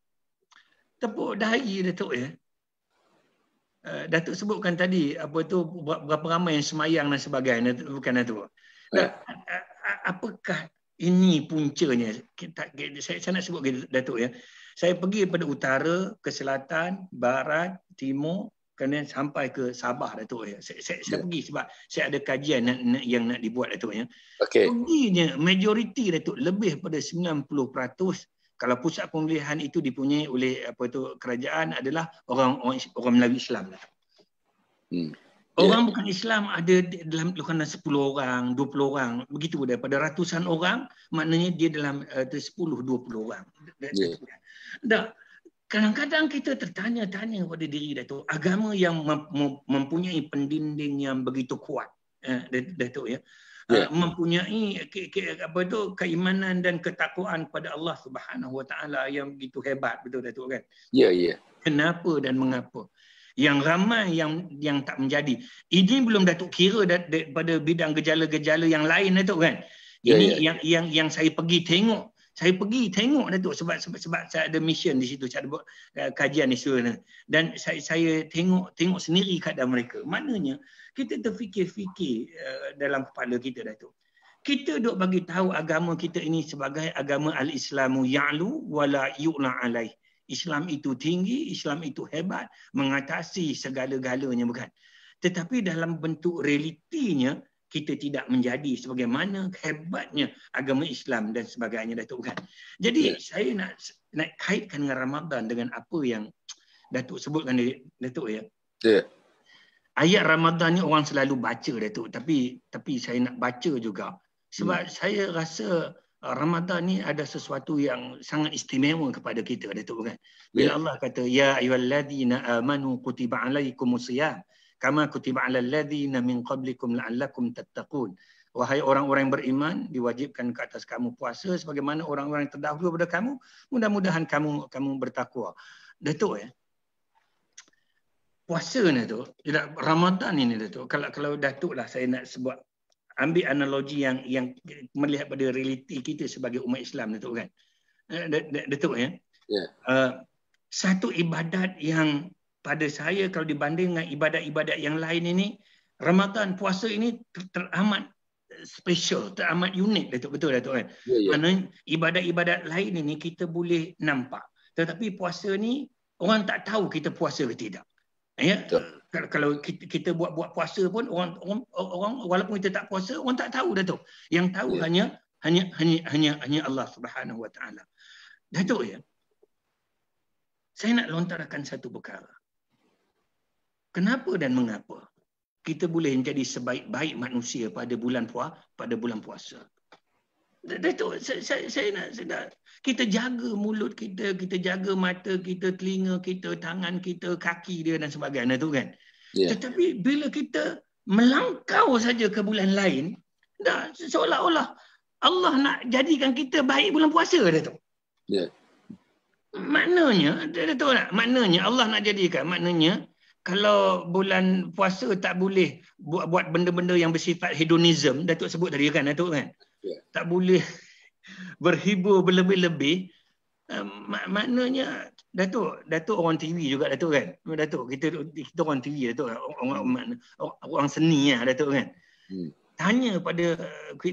tepuk dahi Datuk ya. Eh, Datuk sebutkan tadi apa tu berapa ramai yang semayang dan sebagainya bukan itu. Yeah. apakah ini puncanya? Kita, saya, saya nak sebut Datuk ya. Saya pergi pada utara, ke selatan, barat, timur, kena sampai ke Sabah Datuk ya. Saya, saya, saya ya. pergi sebab saya ada kajian nak, nak, yang nak dibuat Datuk ya. Okey. Ruginya majoriti Datuk lebih pada 90% kalau pusat pemilihan itu dipunyai oleh apa tu kerajaan adalah orang orang, orang Melayu Islam lah. Hmm. Ya. Orang yeah. bukan Islam ada dalam lukanan 10 orang, 20 orang. Begitu daripada ratusan orang, maknanya dia dalam uh, 10 20 orang. Yeah. Dah. Ya. Kadang-kadang kita tertanya-tanya pada diri Datuk, agama yang mempunyai pendinding yang begitu kuat, eh, ya. Yeah. Ya. mempunyai ke, ke, apa tu keimanan dan ketakwaan kepada Allah Subhanahu Wa Taala yang begitu hebat betul Datuk kan? Ya yeah, ya. Yeah. Kenapa dan mengapa? Yang ramai yang yang tak menjadi. Ini belum Datuk kira dat, dat, pada bidang gejala-gejala yang lain Datuk lah kan? Ya, Ini yeah, yeah. yang yang yang saya pergi tengok saya pergi tengok Datuk sebab sebab, sebab saya ada mission di situ, saya ada buat eh, kajian di sana, Dan saya saya tengok tengok sendiri keadaan mereka. Maknanya kita terfikir-fikir eh, dalam kepala kita tu Kita dok bagi tahu agama kita ini sebagai agama al-Islamu ya'lu wala yu'la alaih. Islam itu tinggi, Islam itu hebat, mengatasi segala-galanya bukan. Tetapi dalam bentuk realitinya, kita tidak menjadi sebagaimana hebatnya agama Islam dan sebagainya Datuk bukan. Jadi yeah. saya nak nak kaitkan dengan Ramadan dengan apa yang Datuk sebutkan Datuk ya. Yeah. Ayat Ramadan ni orang selalu baca Datuk tapi tapi saya nak baca juga sebab yeah. Hmm. saya rasa uh, Ramadan ni ada sesuatu yang sangat istimewa kepada kita Datuk bukan. Bila yeah. Allah kata ya ayyuhallazina amanu kutiba alaikumusiyam kama kutiba alal ladzina min qablikum la'allakum tattaqun wahai orang-orang yang beriman diwajibkan ke atas kamu puasa sebagaimana orang-orang yang terdahulu kepada kamu mudah-mudahan kamu kamu bertakwa datuk ya puasa ni tu tidak Ramadan ini datuk kalau kalau datuk lah saya nak sebut ambil analogi yang yang melihat pada realiti kita sebagai umat Islam datuk kan eh, datuk ya yeah. Ya. uh, satu ibadat yang pada saya kalau dibanding dengan ibadat-ibadat yang lain ini, Ramadan puasa ini teramat special, teramat unik Datuk betul Datuk kan. Ya, ya. ibadat-ibadat lain ini kita boleh nampak. Tetapi puasa ni orang tak tahu kita puasa ke tidak. Ya. Kalau kita, kita buat buat puasa pun orang, orang orang walaupun kita tak puasa orang tak tahu Datuk. Yang tahu ya. hanya hanya hanya hanya hanya Allah Subhanahu Wa Taala. Datuk ya. Saya nak lontarkan satu perkara. Kenapa dan mengapa kita boleh menjadi sebaik-baik manusia pada bulan puasa, pada bulan puasa? Dato, saya, saya, nak saya dah, kita jaga mulut kita, kita jaga mata kita, telinga kita, tangan kita, kaki dia dan sebagainya tu kan. Yeah. Tetapi bila kita melangkau saja ke bulan lain, dah seolah-olah Allah nak jadikan kita baik bulan puasa dia tu. Ya. Maknanya, dia tahu tak? Maknanya Allah nak jadikan, maknanya kalau bulan puasa tak boleh buat benda-benda yang bersifat hedonism datuk sebut tadi kan datuk kan yeah. tak boleh berhibur berlebih-lebih eh, mak um, maknanya datuk datuk orang TV juga datuk kan datuk kita kita orang TV datuk orang orang, orang seni ya lah datuk kan hmm. tanya pada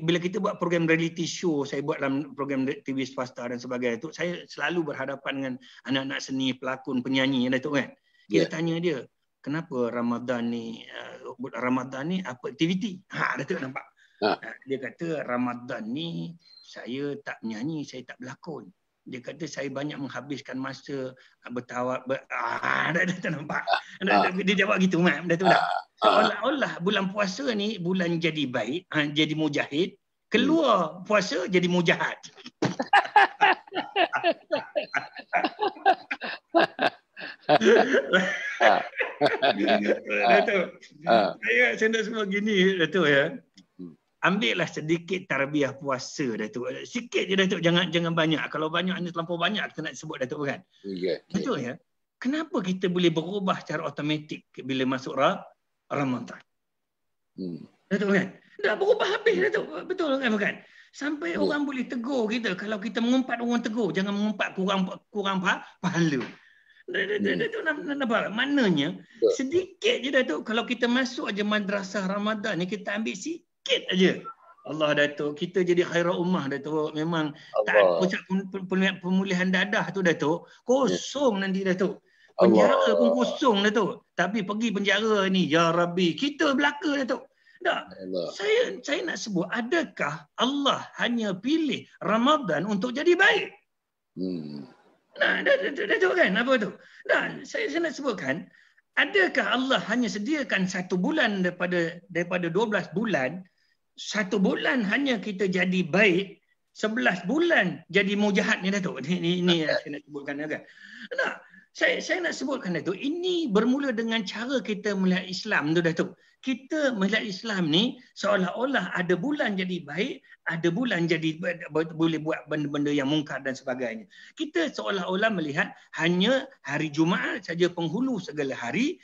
bila kita buat program reality show saya buat dalam program TV swasta dan sebagainya tu saya selalu berhadapan dengan anak-anak seni pelakon penyanyi datuk kan kita yeah. tanya dia kenapa Ramadan ni uh, Ramadan ni apa aktiviti? Ha Datuk nampak. Ha. Uh, dia kata Ramadan ni saya tak menyanyi, saya tak berlakon. Dia kata saya banyak menghabiskan masa uh, bertawak ber- ah Datuk nampak. Ha. Dia jawab gitu mak, Datuk tak? Ha. ha. Seolah-olah bulan puasa ni bulan jadi baik, uh, jadi mujahid, keluar hmm. puasa jadi mujahad. Dato. Ah. Ah. Saya macam nak semua gini Dato ya. Hmm. Ambillah sedikit tarbiyah puasa Dato. Sikit je Dato jangan jangan banyak. Kalau banyak anda terlalu banyak kita nak sebut Dato kan. Yeah. Ya, ya. Dato ya. Kenapa kita boleh berubah secara otomatik bila masuk ramadhan? Hmm. Dato kan. Dah berubah habis Dato. Betul kan bukan? Sampai oh. orang boleh tegur kita kalau kita mengumpat orang tegur jangan mengumpat kurang kurang pahala. Datuk hmm. nampak tak? Maknanya sedikit je Datuk kalau kita masuk aja madrasah Ramadan ni kita ambil sikit aja. Allah Datuk, kita jadi khairah ummah Datuk. Memang Allah. tak pusat pemulihan dadah tu Datuk. Kosong ya. nanti Datuk. Penjara Allah. pun kosong Datuk. Tapi pergi penjara ni, Ya Rabbi. Kita belaka Datuk. Tak. Saya, saya nak sebut, adakah Allah hanya pilih Ramadan untuk jadi baik? Hmm. Nah, dah, dah, dah, dah tahu kan apa tu? Dan saya, saya nak sebutkan, adakah Allah hanya sediakan satu bulan daripada daripada 12 bulan, satu bulan hanya kita jadi baik, 11 bulan jadi mujahat ni Datuk. Ini, ini, ini yang saya nak sebutkan. Kan? Nah, saya, saya nak sebutkan Datuk, ini bermula dengan cara kita melihat Islam tu Datuk kita melihat Islam ni seolah-olah ada bulan jadi baik, ada bulan jadi boleh buat benda-benda yang mungkar dan sebagainya. Kita seolah-olah melihat hanya hari Jumaat saja penghulu segala hari,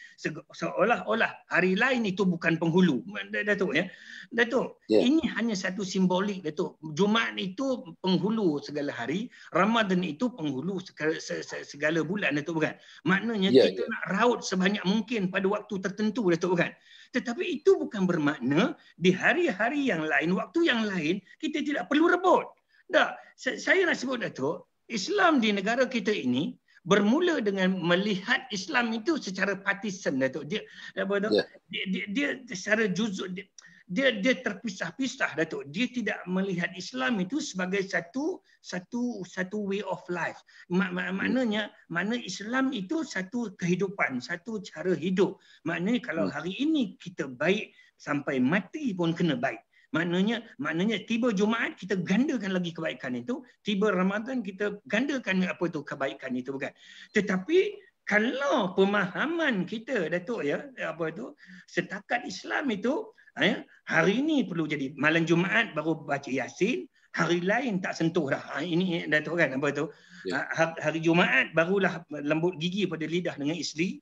seolah-olah hari lain itu bukan penghulu. Datuk ya. Datuk, yeah. ini hanya satu simbolik Datuk. Jumaat itu penghulu segala hari, Ramadan itu penghulu segala, segala bulan Datuk bukan. Maknanya yeah, kita yeah. nak raut sebanyak mungkin pada waktu tertentu Datuk bukan. Tetapi itu bukan bermakna di hari-hari yang lain, waktu yang lain, kita tidak perlu rebut. Tak. Saya nak sebut, Datuk, Islam di negara kita ini bermula dengan melihat Islam itu secara partisan, Datuk. Dia, apa, Yeah. Dia, dia, dia secara juzuk. Dia, dia dia terpisah-pisah Datuk. Dia tidak melihat Islam itu sebagai satu satu satu way of life. Mak, mak, maknanya mana Islam itu satu kehidupan, satu cara hidup. Maknanya kalau hmm. hari ini kita baik sampai mati pun kena baik. Maknanya maknanya tiba Jumaat kita gandakan lagi kebaikan itu, tiba Ramadan kita gandakan apa itu kebaikan itu bukan. Tetapi kalau pemahaman kita Datuk ya apa itu setakat Islam itu Ya, hari ini perlu jadi malam Jumaat baru baca Yasin, hari lain tak sentuh dah. Ha, ini Datuk kan apa tu? Ya. Ha, ha, hari Jumaat barulah lembut gigi pada lidah dengan isteri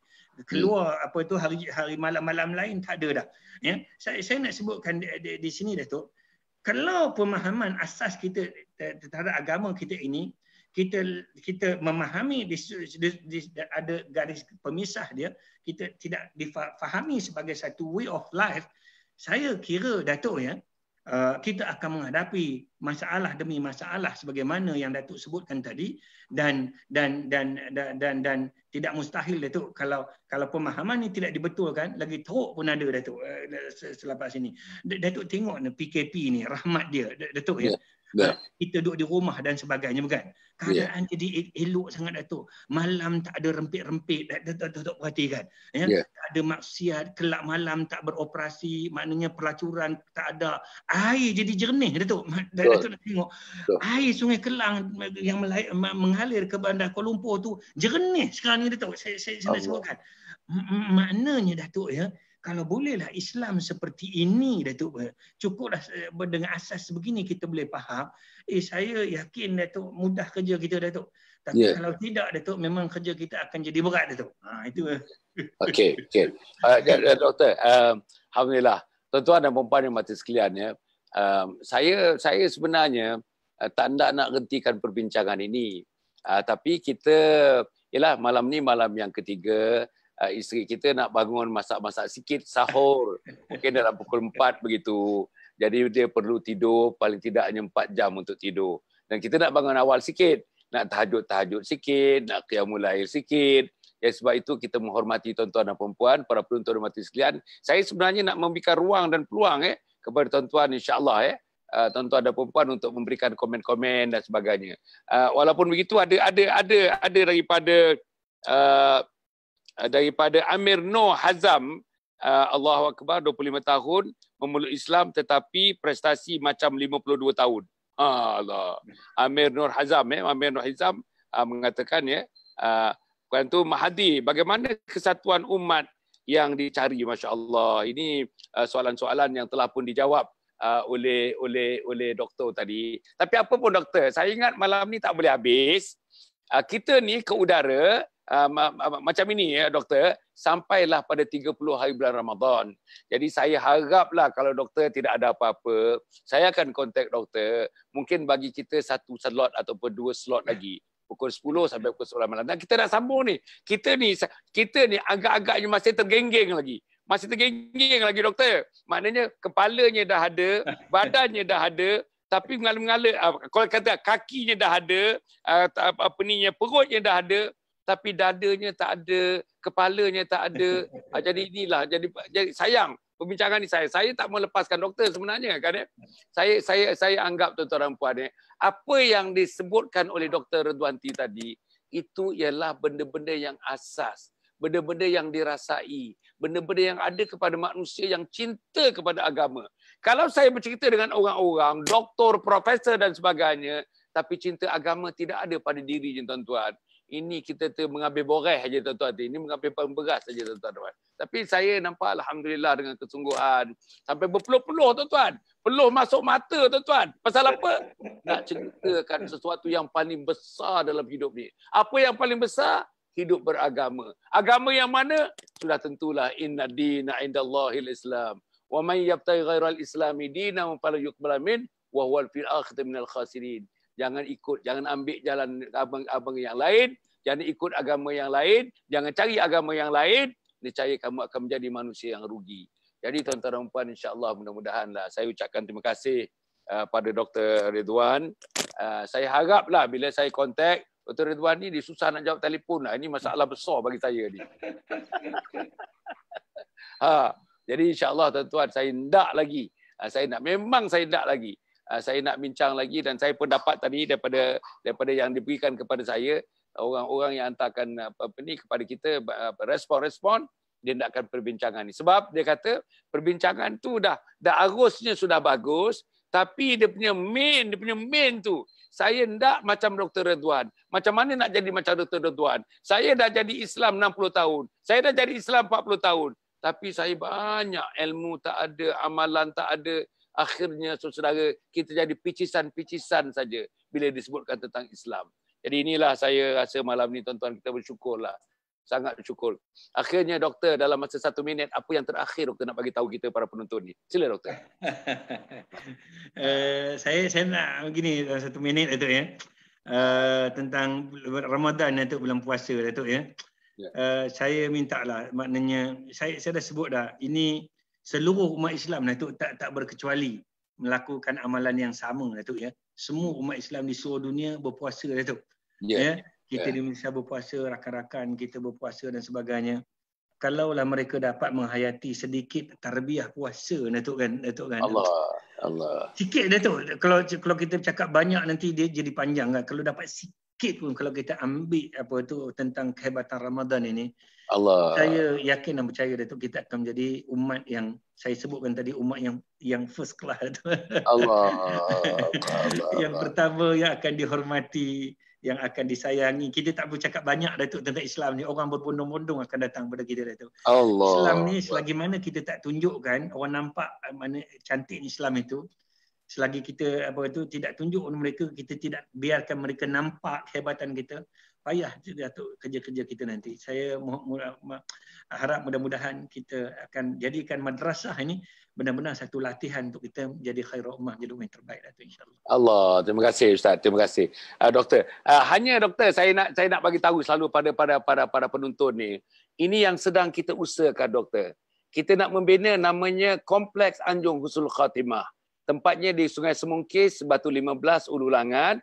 keluar hmm. apa tu hari hari malam-malam lain tak ada dah. Ya. Saya saya nak sebutkan di, di, di sini Datuk. Kalau pemahaman asas kita terhadap agama kita ini kita kita memahami di, di, di, ada garis pemisah dia kita tidak difahami sebagai satu way of life saya kira Datuk ya, uh, kita akan menghadapi masalah demi masalah sebagaimana yang Datuk sebutkan tadi dan dan dan dan dan, dan tidak mustahil Datuk kalau kalau pemahaman ini tidak dibetulkan lagi teruk pun ada Datuk uh, selepas ini. Datuk tengok ni PKP ni rahmat dia Datuk ya. Yeah. Ya, kita duduk di rumah dan sebagainya bukan keadaan yeah. jadi elok sangat Datuk. Malam tak ada rempit-rempit tak perhatikan. Ya. Yeah. Tak ada maksiat, kelak malam tak beroperasi, maknanya pelacuran tak ada. Air jadi jernih Datuk. Datuk nak tengok. Betul. Air Sungai Kelang yang mengalir ke Bandar Kuala Lumpur tu jernih sekarang ni Datuk. Saya saya, saya nak sebutkan. Maknanya Datuk ya, kalau bolehlah Islam seperti ini Datuk cukuplah eh, dengan asas begini kita boleh faham eh saya yakin Datuk mudah kerja kita Datuk tapi yeah. kalau tidak Datuk memang kerja kita akan jadi berat Datuk ha itu okey okey uh, doktor um, alhamdulillah tuan-tuan dan puan-puan yang mati sekalian ya um, saya saya sebenarnya uh, tak nak nak hentikan perbincangan ini uh, tapi kita ialah malam ni malam yang ketiga uh, isteri kita nak bangun masak-masak sikit sahur mungkin dalam pukul 4 begitu jadi dia perlu tidur paling tidak hanya 4 jam untuk tidur dan kita nak bangun awal sikit nak tahajud-tahajud sikit nak qiyamul lahir sikit Ya, sebab itu kita menghormati tuan-tuan dan perempuan, para penonton dan mati sekalian. Saya sebenarnya nak memberikan ruang dan peluang eh, kepada tuan-tuan insyaAllah. Eh, ah, tuan-tuan perempuan untuk memberikan komen-komen dan sebagainya. Ah, walaupun begitu ada ada ada ada daripada Ah, daripada Amir Noh Hazam ah, Allahu Akbar 25 tahun memeluk Islam tetapi prestasi macam 52 tahun. Ah, Allah. Amir Nur Hazam ya, Amir Nur Hazam mengatakan ya, kan tu Mahdi, bagaimana kesatuan umat yang dicari masya-Allah. Ini soalan-soalan yang telah pun dijawab oleh oleh oleh doktor tadi. Tapi apa pun doktor, saya ingat malam ni tak boleh habis. kita ni ke udara Ah, macam ini ya doktor sampailah pada 30 hari bulan Ramadan. Jadi saya haraplah kalau doktor tidak ada apa-apa, saya akan kontak doktor mungkin bagi kita satu slot ataupun dua slot lagi pukul 10 sampai pukul 11 malam. Dan kita nak sambung ni. Kita ni kita ni agak-agaknya masih tergenggeng lagi. Masih tergenggeng lagi doktor. Maknanya kepalanya dah ada, badannya dah ada, tapi mengala-mengala ah, kalau kata kakinya dah ada, uh, apa peninya perutnya dah ada, tapi dadanya tak ada, kepalanya tak ada. Ah, jadi inilah jadi jadi sayang pembincangan ni saya. Saya tak melepaskan doktor sebenarnya kan ya. Saya saya saya anggap tuan-tuan dan puan ya, apa yang disebutkan oleh doktor Redwanti tadi itu ialah benda-benda yang asas, benda-benda yang dirasai, benda-benda yang ada kepada manusia yang cinta kepada agama. Kalau saya bercerita dengan orang-orang, doktor, profesor dan sebagainya, tapi cinta agama tidak ada pada diri tuan-tuan ini kita tu mengambil boreh saja tuan-tuan. Ini mengambil paling beras saja tuan-tuan. Tapi saya nampak Alhamdulillah dengan kesungguhan. Sampai berpeluh-peluh tuan-tuan. Peluh masuk mata tuan-tuan. Pasal apa? Nak ceritakan sesuatu yang paling besar dalam hidup ni. Apa yang paling besar? Hidup beragama. Agama yang mana? Sudah tentulah. Inna dina indallahil islam. Wa man yabtai ghairal islami dina mumpala yukbala min. Wa huwal fil akhtim minal khasirin jangan ikut jangan ambil jalan abang-abang yang lain jangan ikut agama yang lain jangan cari agama yang lain niscaya kamu akan menjadi manusia yang rugi jadi tuan-tuan dan puan insyaallah mudah-mudahanlah saya ucapkan terima kasih uh, pada Dr Ridwan uh, saya haraplah bila saya kontak Dr Ridwan ni dia susah nak jawab telefon lah ini masalah besar bagi saya ni ha jadi insyaallah tuan-tuan saya nak lagi uh, saya nak memang saya nak lagi Ah, saya nak bincang lagi dan saya pun dapat tadi daripada daripada yang diberikan kepada saya orang-orang yang hantarkan apa, apa ni kepada kita respon-respon dia nak akan perbincangan ni sebab dia kata perbincangan tu dah dah arusnya sudah bagus tapi dia punya main dia punya main tu saya ndak macam doktor Redwan. Macam mana nak jadi macam doktor Redwan? Saya dah jadi Islam 60 tahun. Saya dah jadi Islam 40 tahun. Tapi saya banyak ilmu tak ada, amalan tak ada akhirnya saudara kita jadi picisan-picisan saja bila disebutkan tentang Islam. Jadi inilah saya rasa malam ni tuan-tuan kita bersyukurlah. Sangat bersyukur. Akhirnya doktor dalam masa satu minit apa yang terakhir doktor nak bagi tahu kita para penonton ni. Sila doktor. Eh, saya saya nak begini dalam satu minit itu ya. Uh, tentang Ramadan Datuk bulan puasa Datuk ya. Yeah. Ya. Uh, saya mintalah maknanya saya saya dah sebut dah ini seluruh umat Islam Datuk tak tak berkecuali melakukan amalan yang sama Datuk ya. Semua umat Islam di seluruh dunia berpuasa Datuk. Ya. ya. Kita ya. di Malaysia berpuasa, rakan-rakan kita berpuasa dan sebagainya. Kalaulah mereka dapat menghayati sedikit tarbiyah puasa Datuk kan Datuk kan. Allah Allah. Sikit Datuk. Kalau kalau kita cakap banyak nanti dia jadi panjang kan. Kalau dapat sikit pun kalau kita ambil apa tu tentang kehebatan Ramadan ini Allah. Saya yakin dan percaya Datuk kita akan menjadi umat yang saya sebutkan tadi umat yang yang first class. Allah. Allah. yang pertama yang akan dihormati, yang akan disayangi. Kita tak perlu cakap banyak Datuk tentang Islam ni. Orang berbondong-bondong akan datang pada kita Datuk. Allah. Islam ni selagi mana kita tak tunjukkan orang nampak mana cantik Islam itu, selagi kita apa itu tidak tunjuk mereka kita tidak biarkan mereka nampak kehebatan kita payah juga untuk kerja-kerja kita nanti. Saya harap mudah-mudahan kita akan jadikan madrasah ini benar-benar satu latihan untuk kita menjadi khairul ummah jadi yang terbaik Datuk lah insyaallah. Allah, terima kasih ustaz. Terima kasih. Uh, doktor, uh, hanya doktor saya nak saya nak bagi tahu selalu pada pada pada para penonton ni. Ini yang sedang kita usahakan doktor. Kita nak membina namanya Kompleks Anjung Husul Khatimah. Tempatnya di Sungai Semungkis, Batu 15, Ulu Langat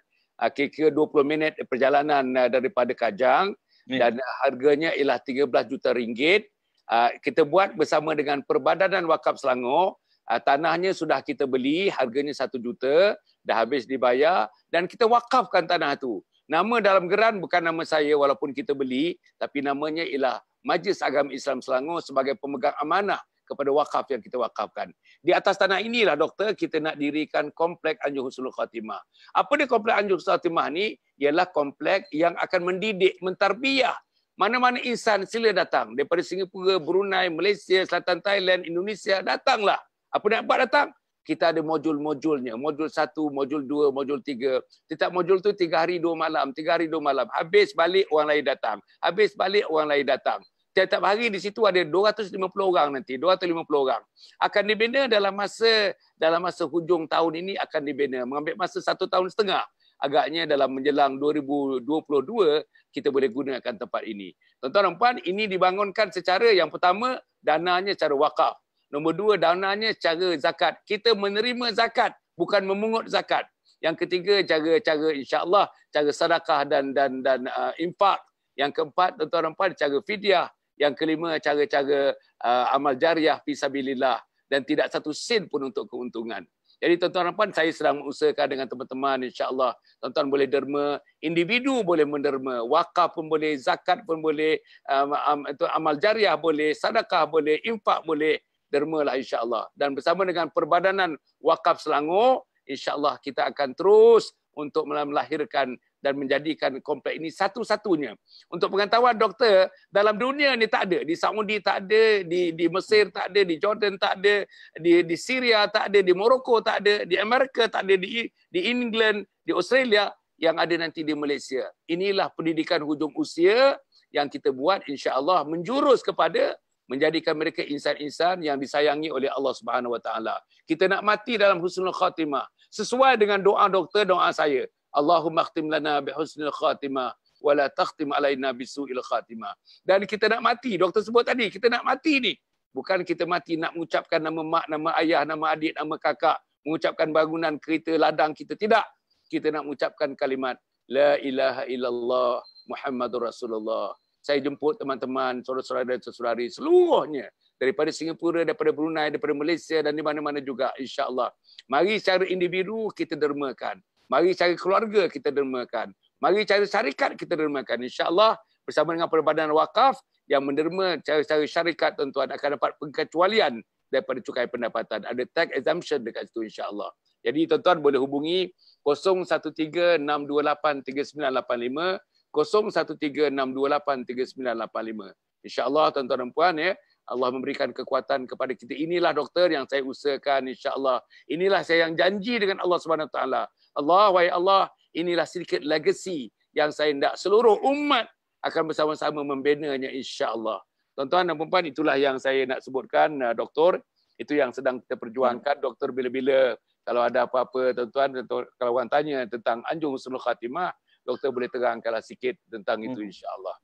kira-kira 20 minit perjalanan uh, daripada Kajang ya. dan uh, harganya ialah 13 juta ringgit. Uh, kita buat bersama dengan Perbadanan Wakaf Selangor. Tanahnya sudah kita beli, harganya 1 juta, dah habis dibayar dan kita wakafkan tanah itu. Nama dalam geran bukan nama saya walaupun kita beli, tapi namanya ialah Majlis Agama Islam Selangor sebagai pemegang amanah kepada wakaf yang kita wakafkan. Di atas tanah inilah doktor kita nak dirikan komplek Anjur Husnul Khatimah. Apa dia komplek Anjur Husnul Khatimah ni? Ialah komplek yang akan mendidik, mentarbiah mana-mana insan sila datang daripada Singapura, Brunei, Malaysia, Selatan Thailand, Indonesia datanglah. Apa nak buat datang? Kita ada modul-modulnya. Modul satu, modul dua, modul tiga. Tetap modul tu tiga hari dua malam, tiga hari dua malam. Habis balik orang lain datang. Habis balik orang lain datang tiap-tiap hari di situ ada 250 orang nanti 250 orang akan dibina dalam masa dalam masa hujung tahun ini akan dibina mengambil masa satu tahun setengah agaknya dalam menjelang 2022 kita boleh gunakan tempat ini. Tuan-tuan dan puan, ini dibangunkan secara yang pertama dananya secara wakaf. Nombor dua, dananya secara zakat. Kita menerima zakat, bukan memungut zakat. Yang ketiga, cara-cara Allah cara sedekah dan dan dan uh, impak. Yang keempat, tuan-tuan dan puan, cara fidyah yang kelima cara-cara uh, amal jariah fisabilillah dan tidak satu sen pun untuk keuntungan. Jadi tuan-tuan harapan saya sedang mengusahakan dengan teman-teman insya-Allah tuan-tuan boleh derma, individu boleh menderma, wakaf pun boleh, zakat pun boleh, um, um, itu amal jariah boleh, sedekah boleh, infak boleh, dermalah insya-Allah. Dan bersama dengan perbadanan wakaf Selangor, insya-Allah kita akan terus untuk melahirkan dan menjadikan komplek ini satu-satunya. Untuk pengetahuan doktor, dalam dunia ni tak ada. Di Saudi tak ada, di di Mesir tak ada, di Jordan tak ada, di di Syria tak ada, di Morocco tak ada, di Amerika tak ada, di di England, di Australia yang ada nanti di Malaysia. Inilah pendidikan hujung usia yang kita buat insya-Allah menjurus kepada menjadikan mereka insan-insan yang disayangi oleh Allah Subhanahu Wa Taala. Kita nak mati dalam husnul khatimah sesuai dengan doa doktor, doa saya. Allahumma akhtim lana bihusnil khatima, wa la takhtim alaina bisu'il khatima. Dan kita nak mati, doktor sebut tadi, kita nak mati ni. Bukan kita mati nak mengucapkan nama mak, nama ayah, nama adik, nama kakak, mengucapkan bangunan kereta ladang kita tidak. Kita nak mengucapkan kalimat la ilaha illallah Muhammadur Rasulullah. Saya jemput teman-teman, saudara-saudara dan saudari seluruhnya daripada Singapura, daripada Brunei, daripada Malaysia dan di mana-mana juga insya-Allah. Mari secara individu kita dermakan. Mari cari keluarga kita dermakan. Mari cari syarikat kita dermakan. InsyaAllah bersama dengan perbadanan wakaf yang menderma cari-cari syarikat tuan-tuan akan dapat pengkecualian daripada cukai pendapatan. Ada tax exemption dekat situ insyaAllah. Jadi tuan-tuan boleh hubungi 0136283985 0136283985. InsyaAllah tuan-tuan dan puan, ya, Allah memberikan kekuatan kepada kita. Inilah doktor yang saya usahakan Insya Allah. Inilah saya yang janji dengan Allah Subhanahu Wa Taala. Allah, wahai Allah, inilah sedikit legacy yang saya hendak seluruh umat akan bersama-sama membina insya-Allah. Tuan-tuan dan puan itulah yang saya nak sebutkan, uh, doktor. Itu yang sedang kita perjuangkan, doktor bila-bila kalau ada apa-apa tuan-tuan kalau orang tanya tentang anjung husnul khatimah, doktor boleh terangkanlah sikit tentang itu hmm. insya-Allah.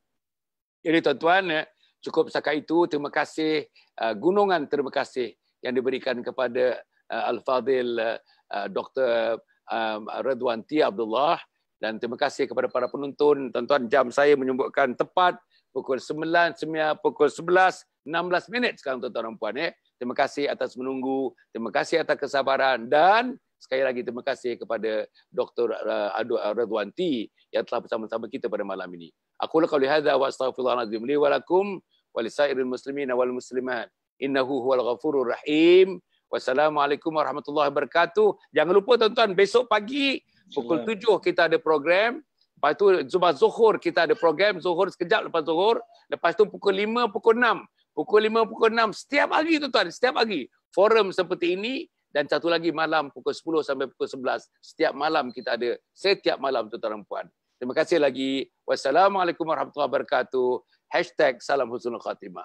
Jadi tuan-tuan, uh, cukup sekat itu. Terima kasih uh, gunungan terima kasih yang diberikan kepada Al-Fadil Dr um, Redwanti Abdullah dan terima kasih kepada para penonton. Tuan-tuan jam saya menyebutkan tepat pukul 9, 9 pukul 11 16 minit sekarang tuan-tuan dan puan Eh. Terima kasih atas menunggu, terima kasih atas kesabaran dan sekali lagi terima kasih kepada Dr. Uh, uh, Redwanti yang telah bersama-sama kita pada malam ini. Aku la qauli hadza wa astaghfirullahal azim wa lakum muslimin wal muslimat innahu huwal ghafurur rahim. Wassalamualaikum warahmatullahi wabarakatuh. Jangan lupa tuan-tuan, besok pagi pukul tujuh kita ada program. Lepas tu Zuma Zuhur kita ada program. Zuhur sekejap lepas Zuhur. Lepas tu pukul 5, pukul 6. Pukul 5, pukul 6. Setiap hari tuan-tuan, setiap hari. Forum seperti ini dan satu lagi malam pukul 10 sampai pukul 11. Setiap malam kita ada. Setiap malam tuan-tuan puan. Terima kasih lagi. Wassalamualaikum warahmatullahi wabarakatuh. Hashtag Salam Husnul Khatimah.